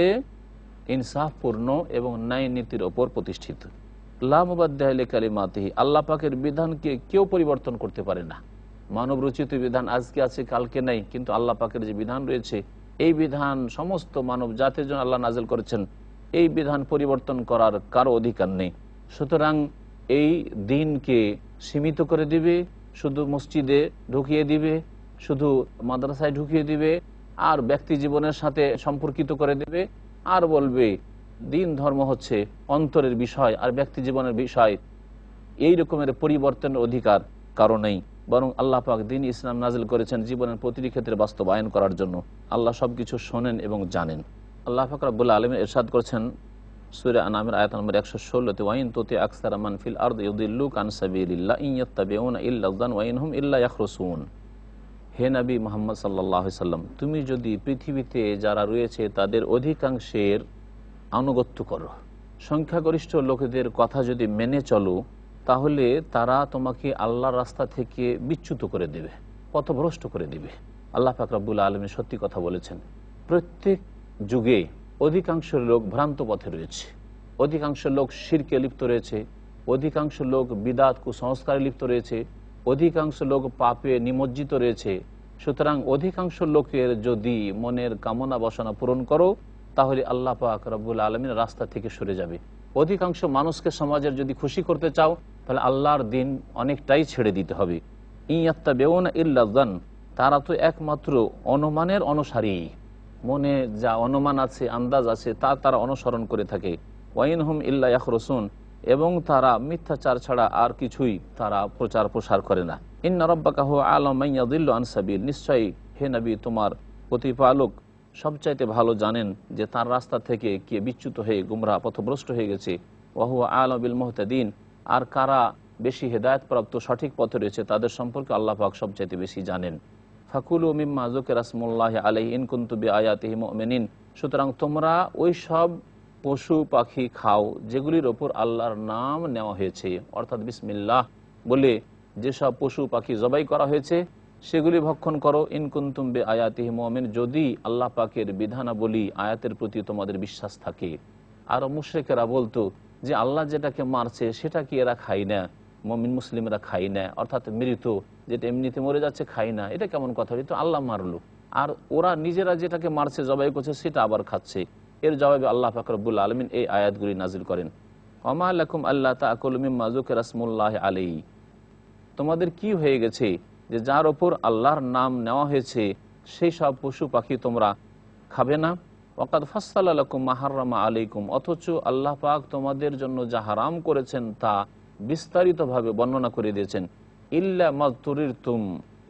ইনসাফপূর্ণ এবং ন্যায় নীতির ওপর প্রতিষ্ঠিত লামুবাদ্দাহলে কালিমাতিহি আল্লাহ পাকের বিধানকে কেউ পরিবর্তন করতে পারে না মানব রচিত বিধান আজকে আছে কালকে নেই কিন্তু আল্লাহ পাকের যে বিধান রয়েছে এই বিধান সমস্ত মানব জাতির জন্য আল্লাহ নাজেল করেছেন এই বিধান পরিবর্তন করার কারো অধিকার নেই সুতরাং এই দিনকে সীমিত করে দিবে শুধু মসজিদে ঢুকিয়ে দিবে শুধু মাদ্রাসায় ঢুকিয়ে দিবে আর ব্যক্তি জীবনের সাথে সম্পর্কিত করে দেবে আর বলবে দিন ধর্ম হচ্ছে অন্তরের বিষয় আর ব্যক্তি জীবনের বিষয় এই রকমের পরিবর্তন অধিকার কারণেই বরং আল্লাহ পাক দিন ইসলাম নাজিল করেছেন জীবনের প্রতিটি ক্ষেত্রে বাস্তবায়ন করার জন্য আল্লাহ সব কিছু শোনেন এবং জানেন আল্লাহ পাক রাবুল্লা আলম এরশাদ করেছেন সুরে আনামের আয়ত নম্বর একশো ষোলোতে ওয়াইন তোতে আকসার মানফিল আর্দ ইউদ্দিল্লু কানসাবিল্লা ইয়ত্তাবিউন ইল্লাদান ওয়াইন হুম ইল্লা ইয়াখরসুন হে নাবি মোহাম্মদ সাল্লাহ সাল্লাম তুমি যদি পৃথিবীতে যারা রয়েছে তাদের অধিকাংশের আনুগত্য করো সংখ্যাগরিষ্ঠ লোকেদের কথা যদি মেনে চলো তাহলে তারা তোমাকে আল্লাহর রাস্তা থেকে বিচ্যুত করে দেবে পথভ্রষ্ট করে দেবে আল্লাহ ফাকরাবুল আলমে সত্যি কথা বলেছেন প্রত্যেক যুগে অধিকাংশ লোক ভ্রান্ত পথে রয়েছে অধিকাংশ লোক শিরকে লিপ্ত রয়েছে অধিকাংশ লোক বিদাত কুসংস্কারে লিপ্ত রয়েছে অধিকাংশ লোক পাপে নিমজ্জিত রয়েছে সুতরাং অধিকাংশ লোকের যদি মনের কামনা বাসনা পূরণ করো তাহলে আল্লাহ পাক রব্বুল আলমীর রাস্তা থেকে সরে যাবে অধিকাংশ মানুষকে সমাজের যদি খুশি করতে চাও তাহলে আল্লাহর দিন অনেকটাই ছেড়ে দিতে হবে ইয়াত্তা বেউন ইল্লাদান তারা তো একমাত্র অনুমানের অনুসারী মনে যা অনুমান আছে আন্দাজ আছে তা তারা অনুসরণ করে থাকে ওয়াইন হুম ইল্লা ইয়াক রসুন এবং তারা মিথ্যাচার ছাড়া আর কিছুই তারা প্রচার প্রসার করে না ইন্না রব্বাকাহ আলমাইয়াদিল্ল আনসাবির নিশ্চয়ই হে নবী তোমার প্রতিপালক সবচাইতে ভালো জানেন যে তার রাস্তা থেকে কে বিচ্যুত হয়ে গুমরা পথভ্রষ্ট হয়ে গেছে ওয়াহু আলবিল মোহতাদিন আর কারা বেশি হেদায়তপ্রাপ্ত সঠিক পথে রয়েছে তাদের সম্পর্কে আল্লাহ পাক সবচাইতে বেশি জানেন ফাকুল ওমিম মাজুকে রাসমুল্লাহ আলহ ইনকুন্তুবি আয়াতিহিম মেনিন সুতরাং তোমরা ওই সব পশু পাখি খাও যেগুলির ওপর আল্লাহর নাম নেওয়া হয়েছে অর্থাৎ বিসমিল্লাহ বলে যেসব পশু পাখি জবাই করা হয়েছে সেগুলি ভক্ষণ করো ইনকুন্তুম বে আয়াতি মোমেন যদি আল্লাহ পাকের বিধানাবলী আয়াতের প্রতি তোমাদের বিশ্বাস থাকে আর মুশ্রেকেরা বলতো যে আল্লাহ যেটাকে মারছে সেটা কি এরা খাই না মমিন মুসলিমরা খাই না অর্থাৎ মৃত যেটা এমনিতে মরে যাচ্ছে খাই না এটা কেমন কথা তো আল্লাহ মারলো আর ওরা নিজেরা যেটাকে মারছে জবাই করছে সেটা আবার খাচ্ছে এর জবাবে আল্লাহ ফাকরবুল আলমিন এই আয়াতগুলি নাজিল করেন অমা আল্লাকুম আল্লাহ তা আকলমিম মাজুকে রাসমুল্লাহ আলী তোমাদের কি হয়ে গেছে যে যার ওপর আল্লাহর নাম নেওয়া হয়েছে সেই সব পশু পাখি তোমরা খাবে না অকাত ফাসাল্লাকুম মাহারমা আলাইকুম অথচ আল্লাহ পাক তোমাদের জন্য যা হারাম করেছেন তা বিস্তারিতভাবে বর্ণনা করে দিয়েছেন ইল্লা মজতুরির তুম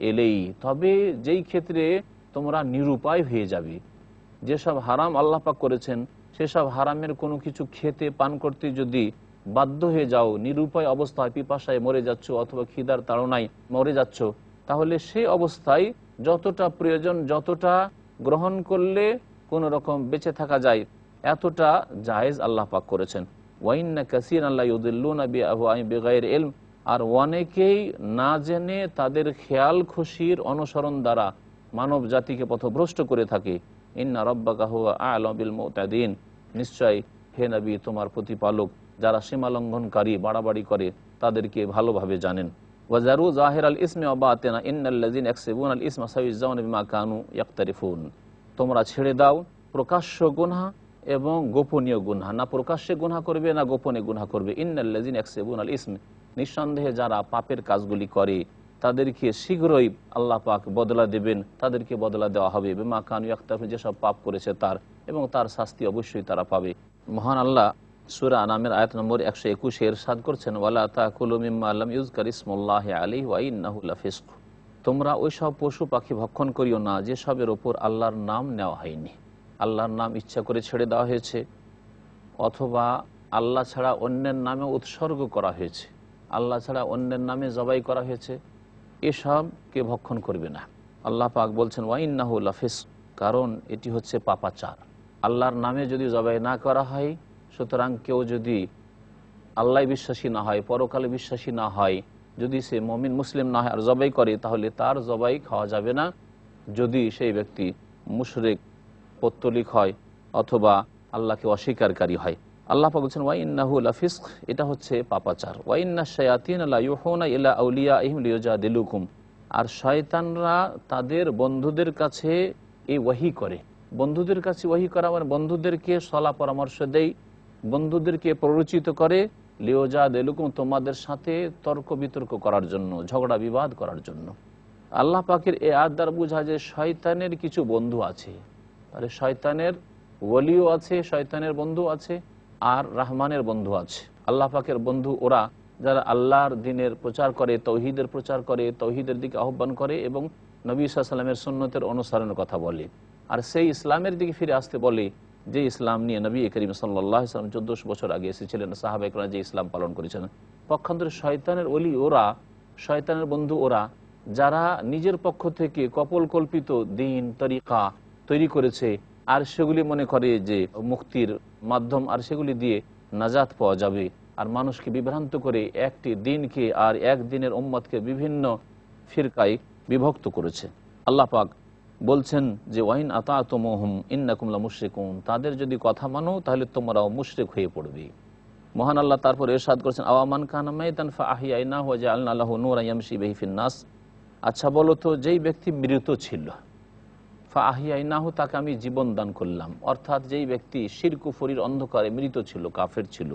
এলেই তবে যেই ক্ষেত্রে তোমরা নিরুপায় হয়ে যাবে যেসব হারাম আল্লাহ পাক করেছেন সেসব হারামের কোনো কিছু খেতে পান করতে যদি বাধ্য হয়ে যাও নিরুপায় অবস্থায় পিপাসায় মরে যাচ্ছ অথবা খিদার তাড়নায় মরে যাচ্ছ তাহলে সেই অবস্থায় যতটা প্রয়োজন যতটা গ্রহণ করলে কোনো রকম বেঁচে থাকা যায় এতটা জায়েজ আল্লাহ পাক করেছেন ওয়াইন্না কাসির আল্লাহ বেগায়ের এলম আর অনেকেই না জেনে তাদের খেয়াল খুশির অনুসরণ দ্বারা মানব জাতিকে পথভ্রষ্ট করে থাকে ইন্না রব্বাকাহুয়া আলবিল মোতাদিন নিশ্চয় হে নবী তোমার প্রতিপালক যারা সীমালঙ্ঘনকারী বাড়াবাড়ি করে তাদেরকে ভালোভাবে জানেন ওয়াজারু জাহের আল ইসমে অবাতেনা ইন্নাল্লাজিন একসেবুন আল ইসমা সাইজাউন বিমা কানু ইয়াক্তারিফুন তোমরা ছেড়ে দাও প্রকাশ্য গুনহা এবং গোপনীয় গুনহা না প্রকাশ্যে গুনহা করবে না গোপনে গুনহা করবে ইন্নাল্লাজিন একসেবুন আল ইসম নিঃসন্দেহে যারা পাপের কাজগুলি করে তাদেরকে শীঘ্রই আল্লাহ পাক বদলা দেবেন তাদেরকে বদলা দেওয়া হবে মা কানু আখতার যেসব পাপ করেছে তার এবং তার শাস্তি অবশ্যই তারা পাবে মহান আল্লাহ সুরা আনামের আয়াত নম্বর একশো একুশে এরশাদ করছেন ওয়ালা তাকুলুমিম্মা আলম ইউজকার ইসমুল্লাহ আলী ওয়াইনাহুল্লাফিস্ক তোমরা ওই সব পশু পাখি ভক্ষণ করিও না যেসবের ওপর আল্লাহর নাম নেওয়া হয়নি আল্লাহর নাম ইচ্ছা করে ছেড়ে দেওয়া হয়েছে অথবা আল্লাহ ছাড়া অন্যের নামে উৎসর্গ করা হয়েছে আল্লাহ ছাড়া অন্যের নামে জবাই করা হয়েছে এসবকে ভক্ষণ করবে না আল্লাহ পাক বলছেন ওয়াইন্নাহ লাফিস কারণ এটি হচ্ছে পাপাচার আল্লাহর নামে যদি জবাই না করা হয় সুতরাং কেউ যদি আল্লাহ বিশ্বাসী না হয় পরকালে বিশ্বাসী না হয় যদি সে মমিন মুসলিম না হয় আর জবাই করে তাহলে তার জবাই খাওয়া যাবে না যদি সেই ব্যক্তি মুশরেক পত্তলিক হয় অথবা আল্লাহকে অস্বীকারী হয় আল্লাহ বলছেন ওয়াইন্নাহু লাফিস্ক এটা হচ্ছে পাপাচার ওয়াইন্না শায়াতিন আল্লাহ ইউহনা ইলা আউলিয়া ইহিম লিওজা দিলুকুম আর শয়তানরা তাদের বন্ধুদের কাছে এই ওয়াহি করে বন্ধুদের কাছে ওয়াহি করা মানে বন্ধুদেরকে সলা পরামর্শ দেয় বন্ধুদেরকে প্ররোচিত করে লিওজা দেলুকুম তোমাদের সাথে তর্ক বিতর্ক করার জন্য ঝগড়া বিবাদ করার জন্য আল্লাহ পাকের এ আর দ্বারা বোঝা যে শয়তানের কিছু বন্ধু আছে আরে শয়তানের ওলিও আছে শয়তানের বন্ধু আছে আর রাহমানের বন্ধু আছে আল্লাহ পাকের বন্ধু ওরা যারা আল্লাহর দিনের প্রচার করে তৌহিদের প্রচার করে তৌহিদের দিকে আহ্বান করে এবং নবী সাল্লামের সন্ন্যতের অনুসরণের কথা বলে আর সেই ইসলামের দিকে ফিরে আসতে বলে যে ইসলাম নিয়ে নবী করিম সাল্লাহ ইসলাম চোদ্দশো বছর আগে এসেছিলেন সাহাবেকরা যে ইসলাম পালন করেছেন পক্ষান্তরে শয়তানের অলি ওরা শয়তানের বন্ধু ওরা যারা নিজের পক্ষ থেকে কপল কল্পিত দিন তরিকা তৈরি করেছে আর সেগুলি মনে করে যে মুক্তির মাধ্যম আর সেগুলি দিয়ে নাজাত পাওয়া যাবে আর মানুষকে বিভ্রান্ত করে একটি দিনকে আর এক দিনের উম্মতকে বিভিন্ন ফিরকায় বিভক্ত করেছে আল্লাহ পাক বলছেন যে ওয়াইন আতা আতমোহম ইন্নাকুমলা মুশ্রিকুন তাদের যদি কথা মানো তাহলে তোমরাও মুশ্রিক হয়ে পড়বে মহান আল্লাহ তারপর এরশাদ করেছেন আওয়ামান খানামাইতান ফাহিয়াই না হওয়া যে আল্লাহ নোরাইয়ামশি বেহিফিন্নাস আচ্ছা বলো তো যেই ব্যক্তি মৃত ছিল ফা আহিয়াইনাহু তাকে আমি জীবন দান করলাম অর্থাৎ যেই ব্যক্তি শিরকুফুরির অন্ধকারে মৃত ছিল কাফের ছিল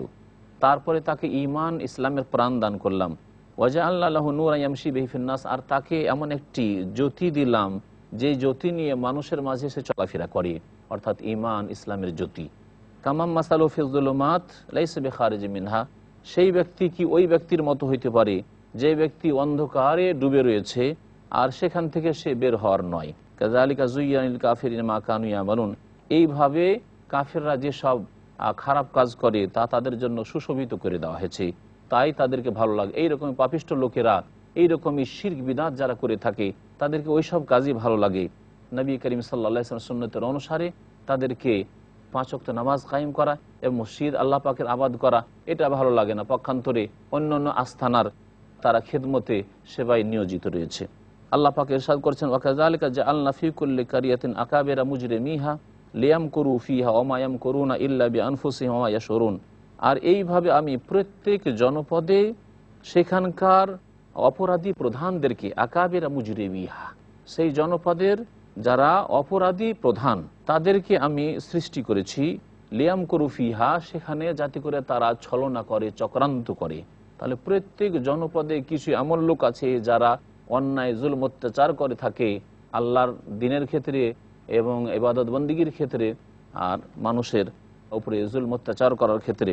তারপরে তাকে ইমান ইসলামের প্রাণ দান করলাম ওয়াজা আল্লাহ নুরাইয়ামশি বেহিফিন্নাস আর তাকে এমন একটি জ্যোতি দিলাম যে জ্যোতি নিয়ে মানুষের মাঝে সে চলাফেরা করে অর্থাৎ ইমান ইসলামের জ্যোতি কামাম মাসালু ফিজুলমাত লাইসবে খারেজ মিনহা সেই ব্যক্তি কি ওই ব্যক্তির মতো হইতে পারে যে ব্যক্তি অন্ধকারে ডুবে রয়েছে আর সেখান থেকে সে বের হওয়ার নয় কাফের কানুয়া এইভাবে কাফেররা যেসব খারাপ কাজ করে তা তাদের জন্য সুশোভিত করে দেওয়া হয়েছে তাই তাদেরকে ভালো লাগে এইরকম পাপিষ্ট লোকেরা এইরকমই শির্ক বিদাত যারা করে থাকে তাদেরকে ওইসব কাজই ভালো লাগে নবী করিম সাল্লা সুন্নতের অনুসারে তাদেরকে পাঁচক্ত নামাজ কায়েম করা এবং মসজিদ আল্লাহ পাকের আবাদ করা এটা ভালো লাগে না পক্ষান্তরে অন্য অন্য আস্থানার তারা খেদমতে সেবায় নিয়োজিত রয়েছে আল্লাহ পাকে ইরশাদ করছেন ওয়াকাজ আলিকা যে আল্লাহ ফিকুল্লি কারিয়াতিন আকাবেরা মুজরে মিহা লিয়াম করু ফিহা ওমায়াম করুনা ইল্লা বি আনফুসি হমায়া সরুন আর এইভাবে আমি প্রত্যেক জনপদে সেখানকার অপরাধী প্রধানদেরকে আকাবেরা মুজরে মিহা সেই জনপদের যারা অপরাধী প্রধান তাদেরকে আমি সৃষ্টি করেছি লিয়াম করু ফিহা সেখানে জাতি করে তারা ছলনা করে চক্রান্ত করে তাহলে প্রত্যেক জনপদে কিছু এমন লোক আছে যারা অন্যায় জুল অত্যাচার করে থাকে আল্লাহর দিনের ক্ষেত্রে এবং এবাদত বন্দিগির ক্ষেত্রে আর মানুষের উপরে জুল অত্যাচার করার ক্ষেত্রে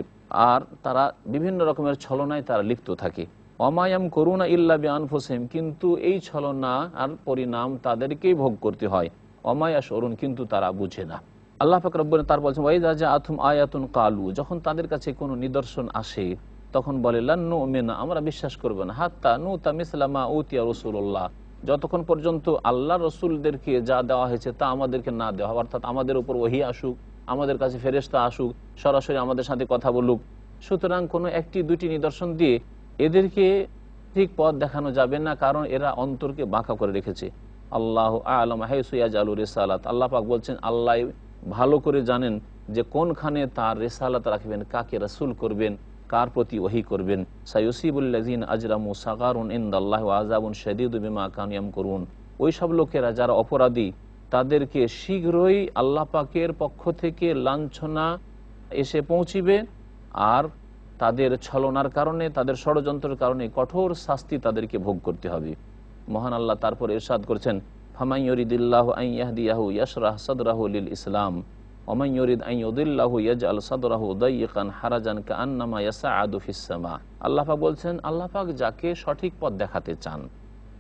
আর তারা বিভিন্ন রকমের ছলনায় তারা লিপ্ত থাকে অমায়াম করুণা ইল্লা বিয়ান ফোসেম কিন্তু এই ছলনা আর পরিণাম তাদেরকেই ভোগ করতে হয় অমায়া সরুণ কিন্তু তারা বুঝে না আল্লাহ ফাকর তার বলছেন ওয়াইদা যা আথুম আয়াতুন কালু যখন তাদের কাছে কোনো নিদর্শন আসে তখন বলে লু মেনা আমরা বিশ্বাস করব না হাত্তা নু তামিসামা উতিয়া রসুল্লাহ যতক্ষণ পর্যন্ত আল্লাহ রসুলদেরকে যা দেওয়া হয়েছে তা আমাদেরকে না দেওয়া অর্থাৎ আমাদের উপর ওহি আসুক আমাদের কাছে ফেরেস্তা আসুক সরাসরি আমাদের সাথে কথা বলুক সুতরাং কোনো একটি দুটি নিদর্শন দিয়ে এদেরকে ঠিক পথ দেখানো যাবে না কারণ এরা অন্তরকে বাঁকা করে রেখেছে আল্লাহ আলম হাইসুয়াজ আলু রেসালাত আল্লাহ পাক বলছেন আল্লাহ ভালো করে জানেন যে কোনখানে তার রেসালাত রাখবেন কাকে রাসুল করবেন কার প্রতি ওহি করবেন সাইসিবুল্লাজিন আজরামু সাগারুন ইন্দাল্লাহ আজাবুন বিমা কানিয়াম করুন ওই সব লোকেরা যারা অপরাধী তাদেরকে শীঘ্রই আল্লাহ পাকের পক্ষ থেকে লাঞ্ছনা এসে পৌঁছিবে আর তাদের ছলনার কারণে তাদের ষড়যন্ত্রের কারণে কঠোর শাস্তি তাদেরকে ভোগ করতে হবে মহান আল্লাহ তারপর এরশাদ করছেন ফামাইয়রিদুল্লাহ আইয়াহদিয়াহু ইয়াসরাহ সদরাহুল ইসলাম অমাই ইয়রিদ আই ইউদিল্লাহু ইয়াজআল সাদরাহু দাইয়িকান হারাজান কাআন্নামা ইয়াসআদু ফিস সামা আল্লাহ পাক বলছেন আল্লাহ পাক যাকে সঠিক পথ দেখাতে চান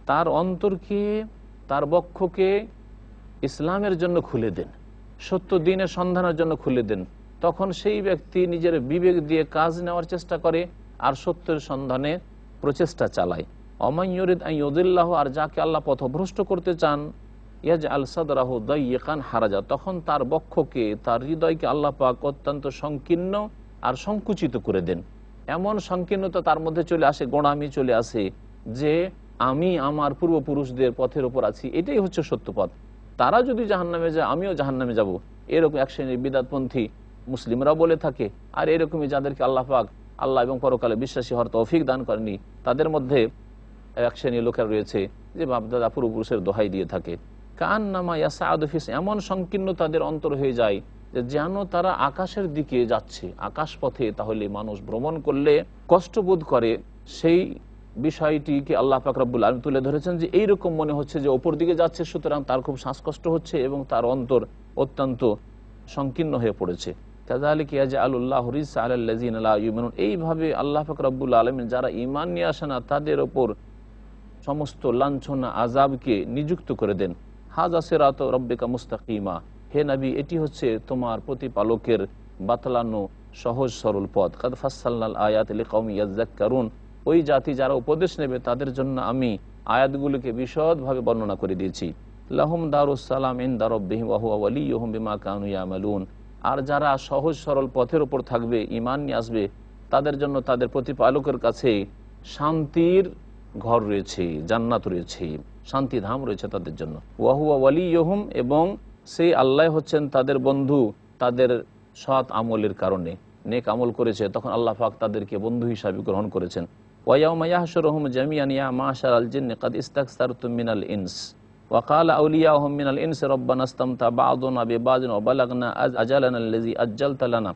তার অন্তরকে তার বক্ষকে ইসলামের জন্য খুলে দেন সত্য দিনের সন্ধানের জন্য খুলে দেন তখন সেই ব্যক্তি নিজের বিবেক দিয়ে কাজ নেওয়ার চেষ্টা করে আর সত্যের সন্ধানে প্রচেষ্টা চালায় অমাইয়রিদ আই ইউদিল্লাহ আর যাকে আল্লাহ পথভ্রষ্ট করতে চান ইয়াজ আল সাদরাহ দইকান হারাজা তখন তার বক্ষকে তার হৃদয়কে আল্লাহ পাক অত্যন্ত সংকীর্ণ আর সংকুচিত করে দেন এমন সংকীর্ণতা তার মধ্যে চলে আসে গোড়ামি চলে আসে যে আমি আমার পূর্বপুরুষদের পথের ওপর আছি এটাই হচ্ছে সত্যপথ তারা যদি জাহান্নামে যায় আমিও জাহান্নামে যাবো এরকম এক শ্রেণীর বিদাতপন্থী মুসলিমরাও বলে থাকে আর এরকমই যাদেরকে আল্লাহ পাক আল্লাহ এবং পরকালে বিশ্বাসী হওয়ার তৌফিক দান করেনি তাদের মধ্যে এক শ্রেণীর লোকের রয়েছে যে বাপদাদা পূর্বপুরুষের দোহাই দিয়ে থাকে কান নামা ইয়াসা আদফিস এমন সংকীর্ণ তাদের অন্তর হয়ে যায় যে যেন তারা আকাশের দিকে যাচ্ছে আকাশ পথে তাহলে মানুষ ভ্রমণ করলে কষ্ট বোধ করে সেই বিষয়টিকে আল্লাহ ফাকরাবুল আলম তুলে ধরেছেন যে এইরকম মনে হচ্ছে যে ওপর দিকে যাচ্ছে সুতরাং তার খুব শ্বাসকষ্ট হচ্ছে এবং তার অন্তর অত্যন্ত সংকীর্ণ হয়ে পড়েছে কাজালি কিয়াজ আল্লাহ আল্লাহিন আল্লাহ এইভাবে আল্লাহ ফাকরাবুল আলম যারা ইমান নিয়ে আসে না তাদের ওপর সমস্ত লাঞ্ছনা আজাবকে নিযুক্ত করে দেন হাজা সেরাত রব্বিকা মুস্তাকিমা হে নাবি এটি হচ্ছে তোমার প্রতিপালকের বাতলানো সহজ সরল পথ কাদ ফাসাল্লাল আয়াত কারুন ওই জাতি যারা উপদেশ নেবে তাদের জন্য আমি আয়াতগুলিকে বিশদভাবে বর্ণনা করে দিয়েছি লাহম দারুসালাম ইন দারব্বিহিম কানুয়ামালুন আর যারা সহজ সরল পথের ওপর থাকবে ইমান নিয়ে আসবে তাদের জন্য তাদের প্রতিপালকের কাছে শান্তির ঘর রয়েছে জান্নাত রয়েছে শান্তি ধাম রয়েছে তাদের জন্য ওয়াহুয়া ওয়ালি ইহুম এবং সেই আল্লাহ হচ্ছেন তাদের বন্ধু তাদের সৎ আমলের কারণে নেক আমল করেছে তখন আল্লাহ পাক তাদেরকে বন্ধু হিসাবে গ্রহণ করেছেন জামিয়ানিয়া মাশার আল জিন কাদ ইস্তাকসার তুমিনাল ইনস ওয়াকাল আউলিয়া ইনস রব্বান বাদন আবে আজ আজ্জাল তালানা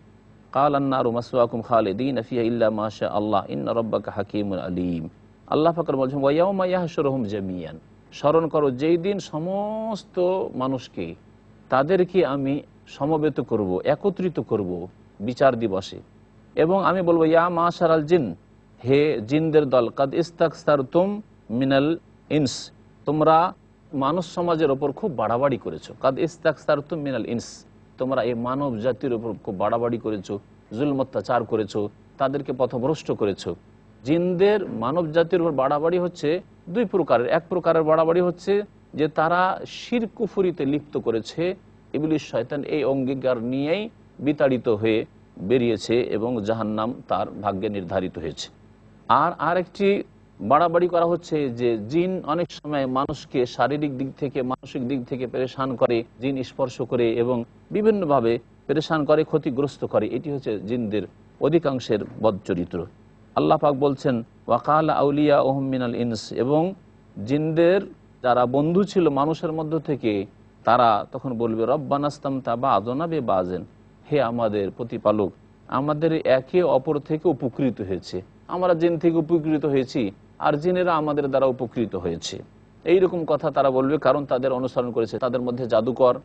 কাল ইল্লা মাশা আল্লাহ ইন্না রব্বাকা হাকিমুল আলিম আল্লাহ ফাকর বলছেন ওয়াইয়াউমায়াহসরহম জামিয়ান স্মরণ করো যেই দিন সমস্ত মানুষকে তাদেরকে আমি সমবেত করব একত্রিত করব বিচার দিবসে এবং আমি বলবো ইয়া মা সারাল জিন হে জিনদের দল কাদ ইস্তাকসার তুম মিনাল ইনস তোমরা মানুষ সমাজের ওপর খুব বাড়াবাড়ি করেছো কাদ ইস্তাকসার তুম মিনাল ইনস তোমরা এই মানব জাতির ওপর খুব বাড়াবাড়ি করেছো জুল অত্যাচার করেছো তাদেরকে পথভ্রষ্ট করেছো জিনদের মানব জাতির উপর বাড়াবাড়ি হচ্ছে দুই প্রকারের এক প্রকারের বাড়াবাড়ি হচ্ছে যে তারা শির কুফুরিতে লিপ্ত করেছে ইবলিশ শয়তান এই অঙ্গীকার নিয়েই বিতাড়িত হয়ে বেরিয়েছে এবং নাম তার ভাগ্যে নির্ধারিত হয়েছে আর আরেকটি বাড়াবাড়ি করা হচ্ছে যে জিন অনেক সময় মানুষকে শারীরিক দিক থেকে মানসিক দিক থেকে পরেশান করে জিন স্পর্শ করে এবং বিভিন্নভাবে পরেশান করে ক্ষতিগ্রস্ত করে এটি হচ্ছে জিনদের অধিকাংশের বদ চরিত্র আল্লাহ পাক বলছেন ওয়াকাল আউলিয়া আল ইনস এবং জিনদের যারা বন্ধু ছিল মানুষের মধ্য থেকে তারা তখন বলবে রব্বানাস্তাম তা বা আদনাবে বাজেন হে আমাদের প্রতিপালক আমাদের একে অপর থেকে উপকৃত হয়েছে আমরা জিন থেকে উপকৃত হয়েছি আর জিনেরা আমাদের দ্বারা উপকৃত হয়েছে এই রকম কথা তারা বলবে কারণ তাদের অনুসরণ করেছে তাদের মধ্যে জাদুকর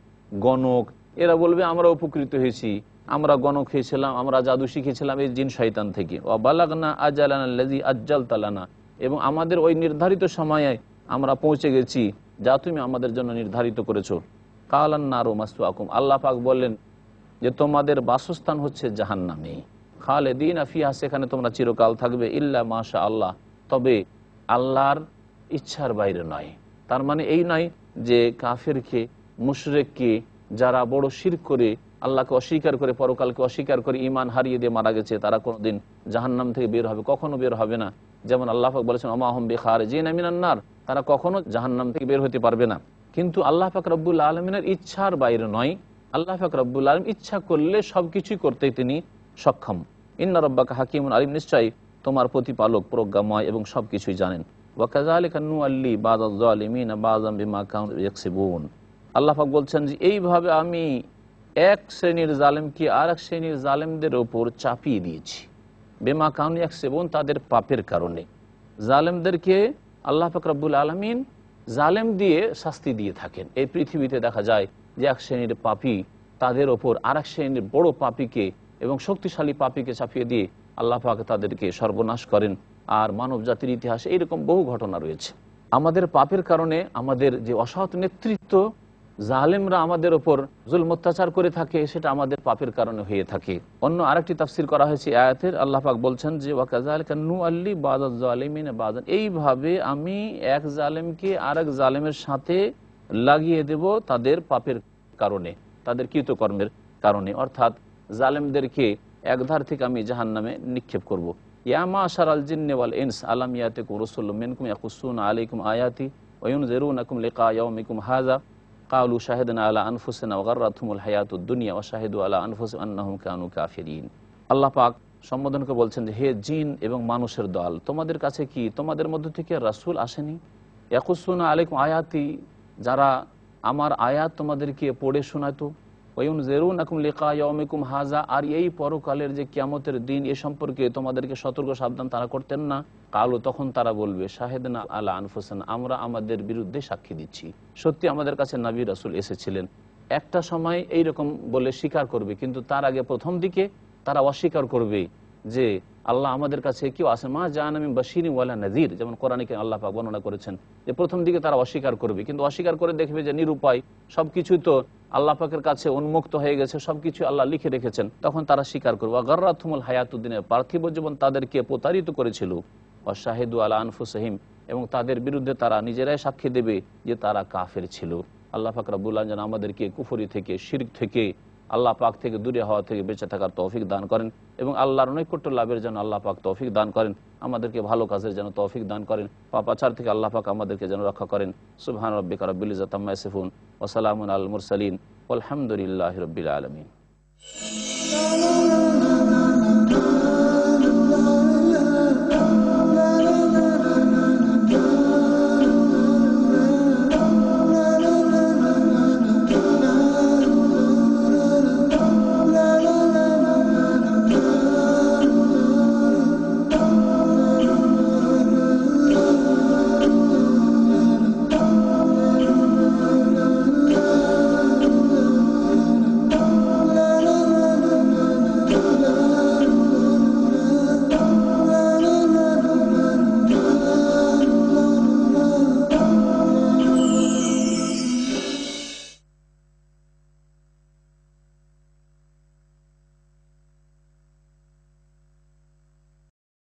গণক এরা বলবে আমরা উপকৃত হয়েছি আমরা গণক খেয়েছিলাম আমরা জাদু শিখেছিলাম এই জিন শৈতান থেকে ও বালাগনা আজালানাল্লাজি আজ্জাল তালানা এবং আমাদের ওই নির্ধারিত সময়ে আমরা পৌঁছে গেছি যা তুমি আমাদের জন্য নির্ধারিত করেছো কালান নারো মাস্তু আকুম আল্লাহ পাক বললেন যে তোমাদের বাসস্থান হচ্ছে জাহান্নামে দিন আফিয়া সেখানে তোমরা চিরকাল থাকবে ইল্লা মাশা আল্লাহ তবে আল্লাহর ইচ্ছার বাইরে নয় তার মানে এই নয় যে কাফেরকে মুশরেককে যারা বড় শির করে আল্লাহকে অস্বীকার করে পরকালকে অস্বীকার করে ইমান হারিয়ে দিয়ে মারা গেছে তারা কোনোদিন জাহান্নাম থেকে বের হবে কখনো বের হবে না যেমন আল্লাহাক বলেছেন অমাহম বেখার জিন নামিনান্নার তারা কখনো জাহান্নাম থেকে বের হতে পারবে না কিন্তু আল্লাহ পাক রব্বুল আলমিনের ইচ্ছার বাইরে নয় আল্লাহ পাক রব্বুল আলম ইচ্ছা করলে সব কিছুই করতে তিনি সক্ষম ইন্না রব্বাকা হাকিম আলিম নিশ্চয়ই তোমার প্রতিপালক প্রজ্ঞাময় এবং সব কিছুই জানেন আল্লি আল্লাহাক বলছেন যে এইভাবে আমি এক শ্রেণীর জালেমকে আর এক শ্রেণীর জালেমদের ওপর চাপিয়ে দিয়েছি বেমা কাউন এক সেবন তাদের পাপের কারণে জালেমদেরকে আল্লাহ ফকরাবুল আলমিন জালেম দিয়ে শাস্তি দিয়ে থাকেন এই পৃথিবীতে দেখা যায় যে এক শ্রেণীর পাপি তাদের ওপর আর এক শ্রেণীর বড় পাপিকে এবং শক্তিশালী পাপিকে চাপিয়ে দিয়ে আল্লাহ পাক তাদেরকে সর্বনাশ করেন আর মানব জাতির ইতিহাসে এরকম বহু ঘটনা রয়েছে আমাদের পাপের কারণে আমাদের যে অসৎ নেতৃত্ব জালেমরা আমাদের ওপর জুল অত্যাচার করে থাকে সেটা আমাদের পাপের কারণে হয়ে থাকে অন্য আরেকটি তাফসির করা হয়েছে আয়াতের আল্লাহ পাক বলছেন যে নু আল্লি বাদাত জালিমিন বাদান এইভাবে আমি এক জালেমকে আর এক জালেমের সাথে লাগিয়ে দেব তাদের পাপের কারণে তাদের কৃতকর্মের কারণে অর্থাৎ জালেমদেরকে একধার থেকে আমি জাহান নামে নিক্ষেপ করব। ইয়ামা সারাল জিন্নেওয়াল আলাম ইয়াতে মেনকুম ইয়াকুসুন আলিকুম আয়াতি ওয়ুন জেরুন আকুম লেকা ইয়াউমিকুম হাজা কালু শাহেদিন আলা আনফুসেন হায়াত উদ্দুনিয়া ও শাহেদু আলা আনফুস আন্নাহম কানু কাফিরিন আল্লাহ পাক সম্বোধনকে বলছেন যে হে জিন এবং মানুষের দল তোমাদের কাছে কি তোমাদের মধ্য থেকে রাসুল আসেনি একুসুনা আলেক আয়াতি যারা আমার আয়াত তোমাদেরকে পড়ে শোনাতো আর এই পরকালের যে কিয়ামতের দিন এ সম্পর্কে তোমাদেরকে সতর্ক সাবধান তারা করতেন না কালো তখন তারা বলবে শাহেদনা আলা আনফুসান আমরা আমাদের বিরুদ্ধে সাক্ষী দিচ্ছি সত্যি আমাদের কাছে নাবি রাসুল এসেছিলেন একটা সময় এইরকম বলে স্বীকার করবে কিন্তু তার আগে প্রথম দিকে তারা অস্বীকার করবে যে আল্লাহ আমাদের কাছে কেউ আসেন মা জান আমি বাসিনি ওয়ালা নজির যেমন কোরআনিকে আল্লাহ পাক বর্ণনা করেছেন যে প্রথম দিকে তারা অস্বীকার করবে কিন্তু অস্বীকার করে দেখবে যে নিরুপায় সব কিছুই তো আল্লাহ পাকের কাছে উন্মুক্ত হয়ে গেছে সব কিছু আল্লাহ লিখে রেখেছেন তখন তারা স্বীকার করবে গর্রাথুমুল হায়াতুদ্দিনের পার্থিব জীবন তাদেরকে প্রতারিত করেছিল অশাহেদু আলা আনফুসহিম এবং তাদের বিরুদ্ধে তারা নিজেরাই সাক্ষী দেবে যে তারা কাফের ছিল আল্লাহ ফাকরাবুল্লাহ যেন আমাদেরকে কুফরি থেকে শির থেকে আল্লাহ পাক থেকে দূরে হওয়া থেকে বেঁচে থাকার তৌফিক দান করেন এবং আল্লাহর নৈকট্য লাভের জন্য আল্লাহ পাক তৌফিক দান করেন আমাদেরকে ভালো কাজের যেন তৌফিক দান করেন পাপাচার থেকে আল্লাহ পাক আমাদেরকে যেন রক্ষা করেন সুবহান রব্বিকা রব্বিল আম্মা ইয়াসিফুন ওয়া সালামুন আলাল মুরসালিন ওয়ালহামদুলিল্লাহি রব্বিল আলামিন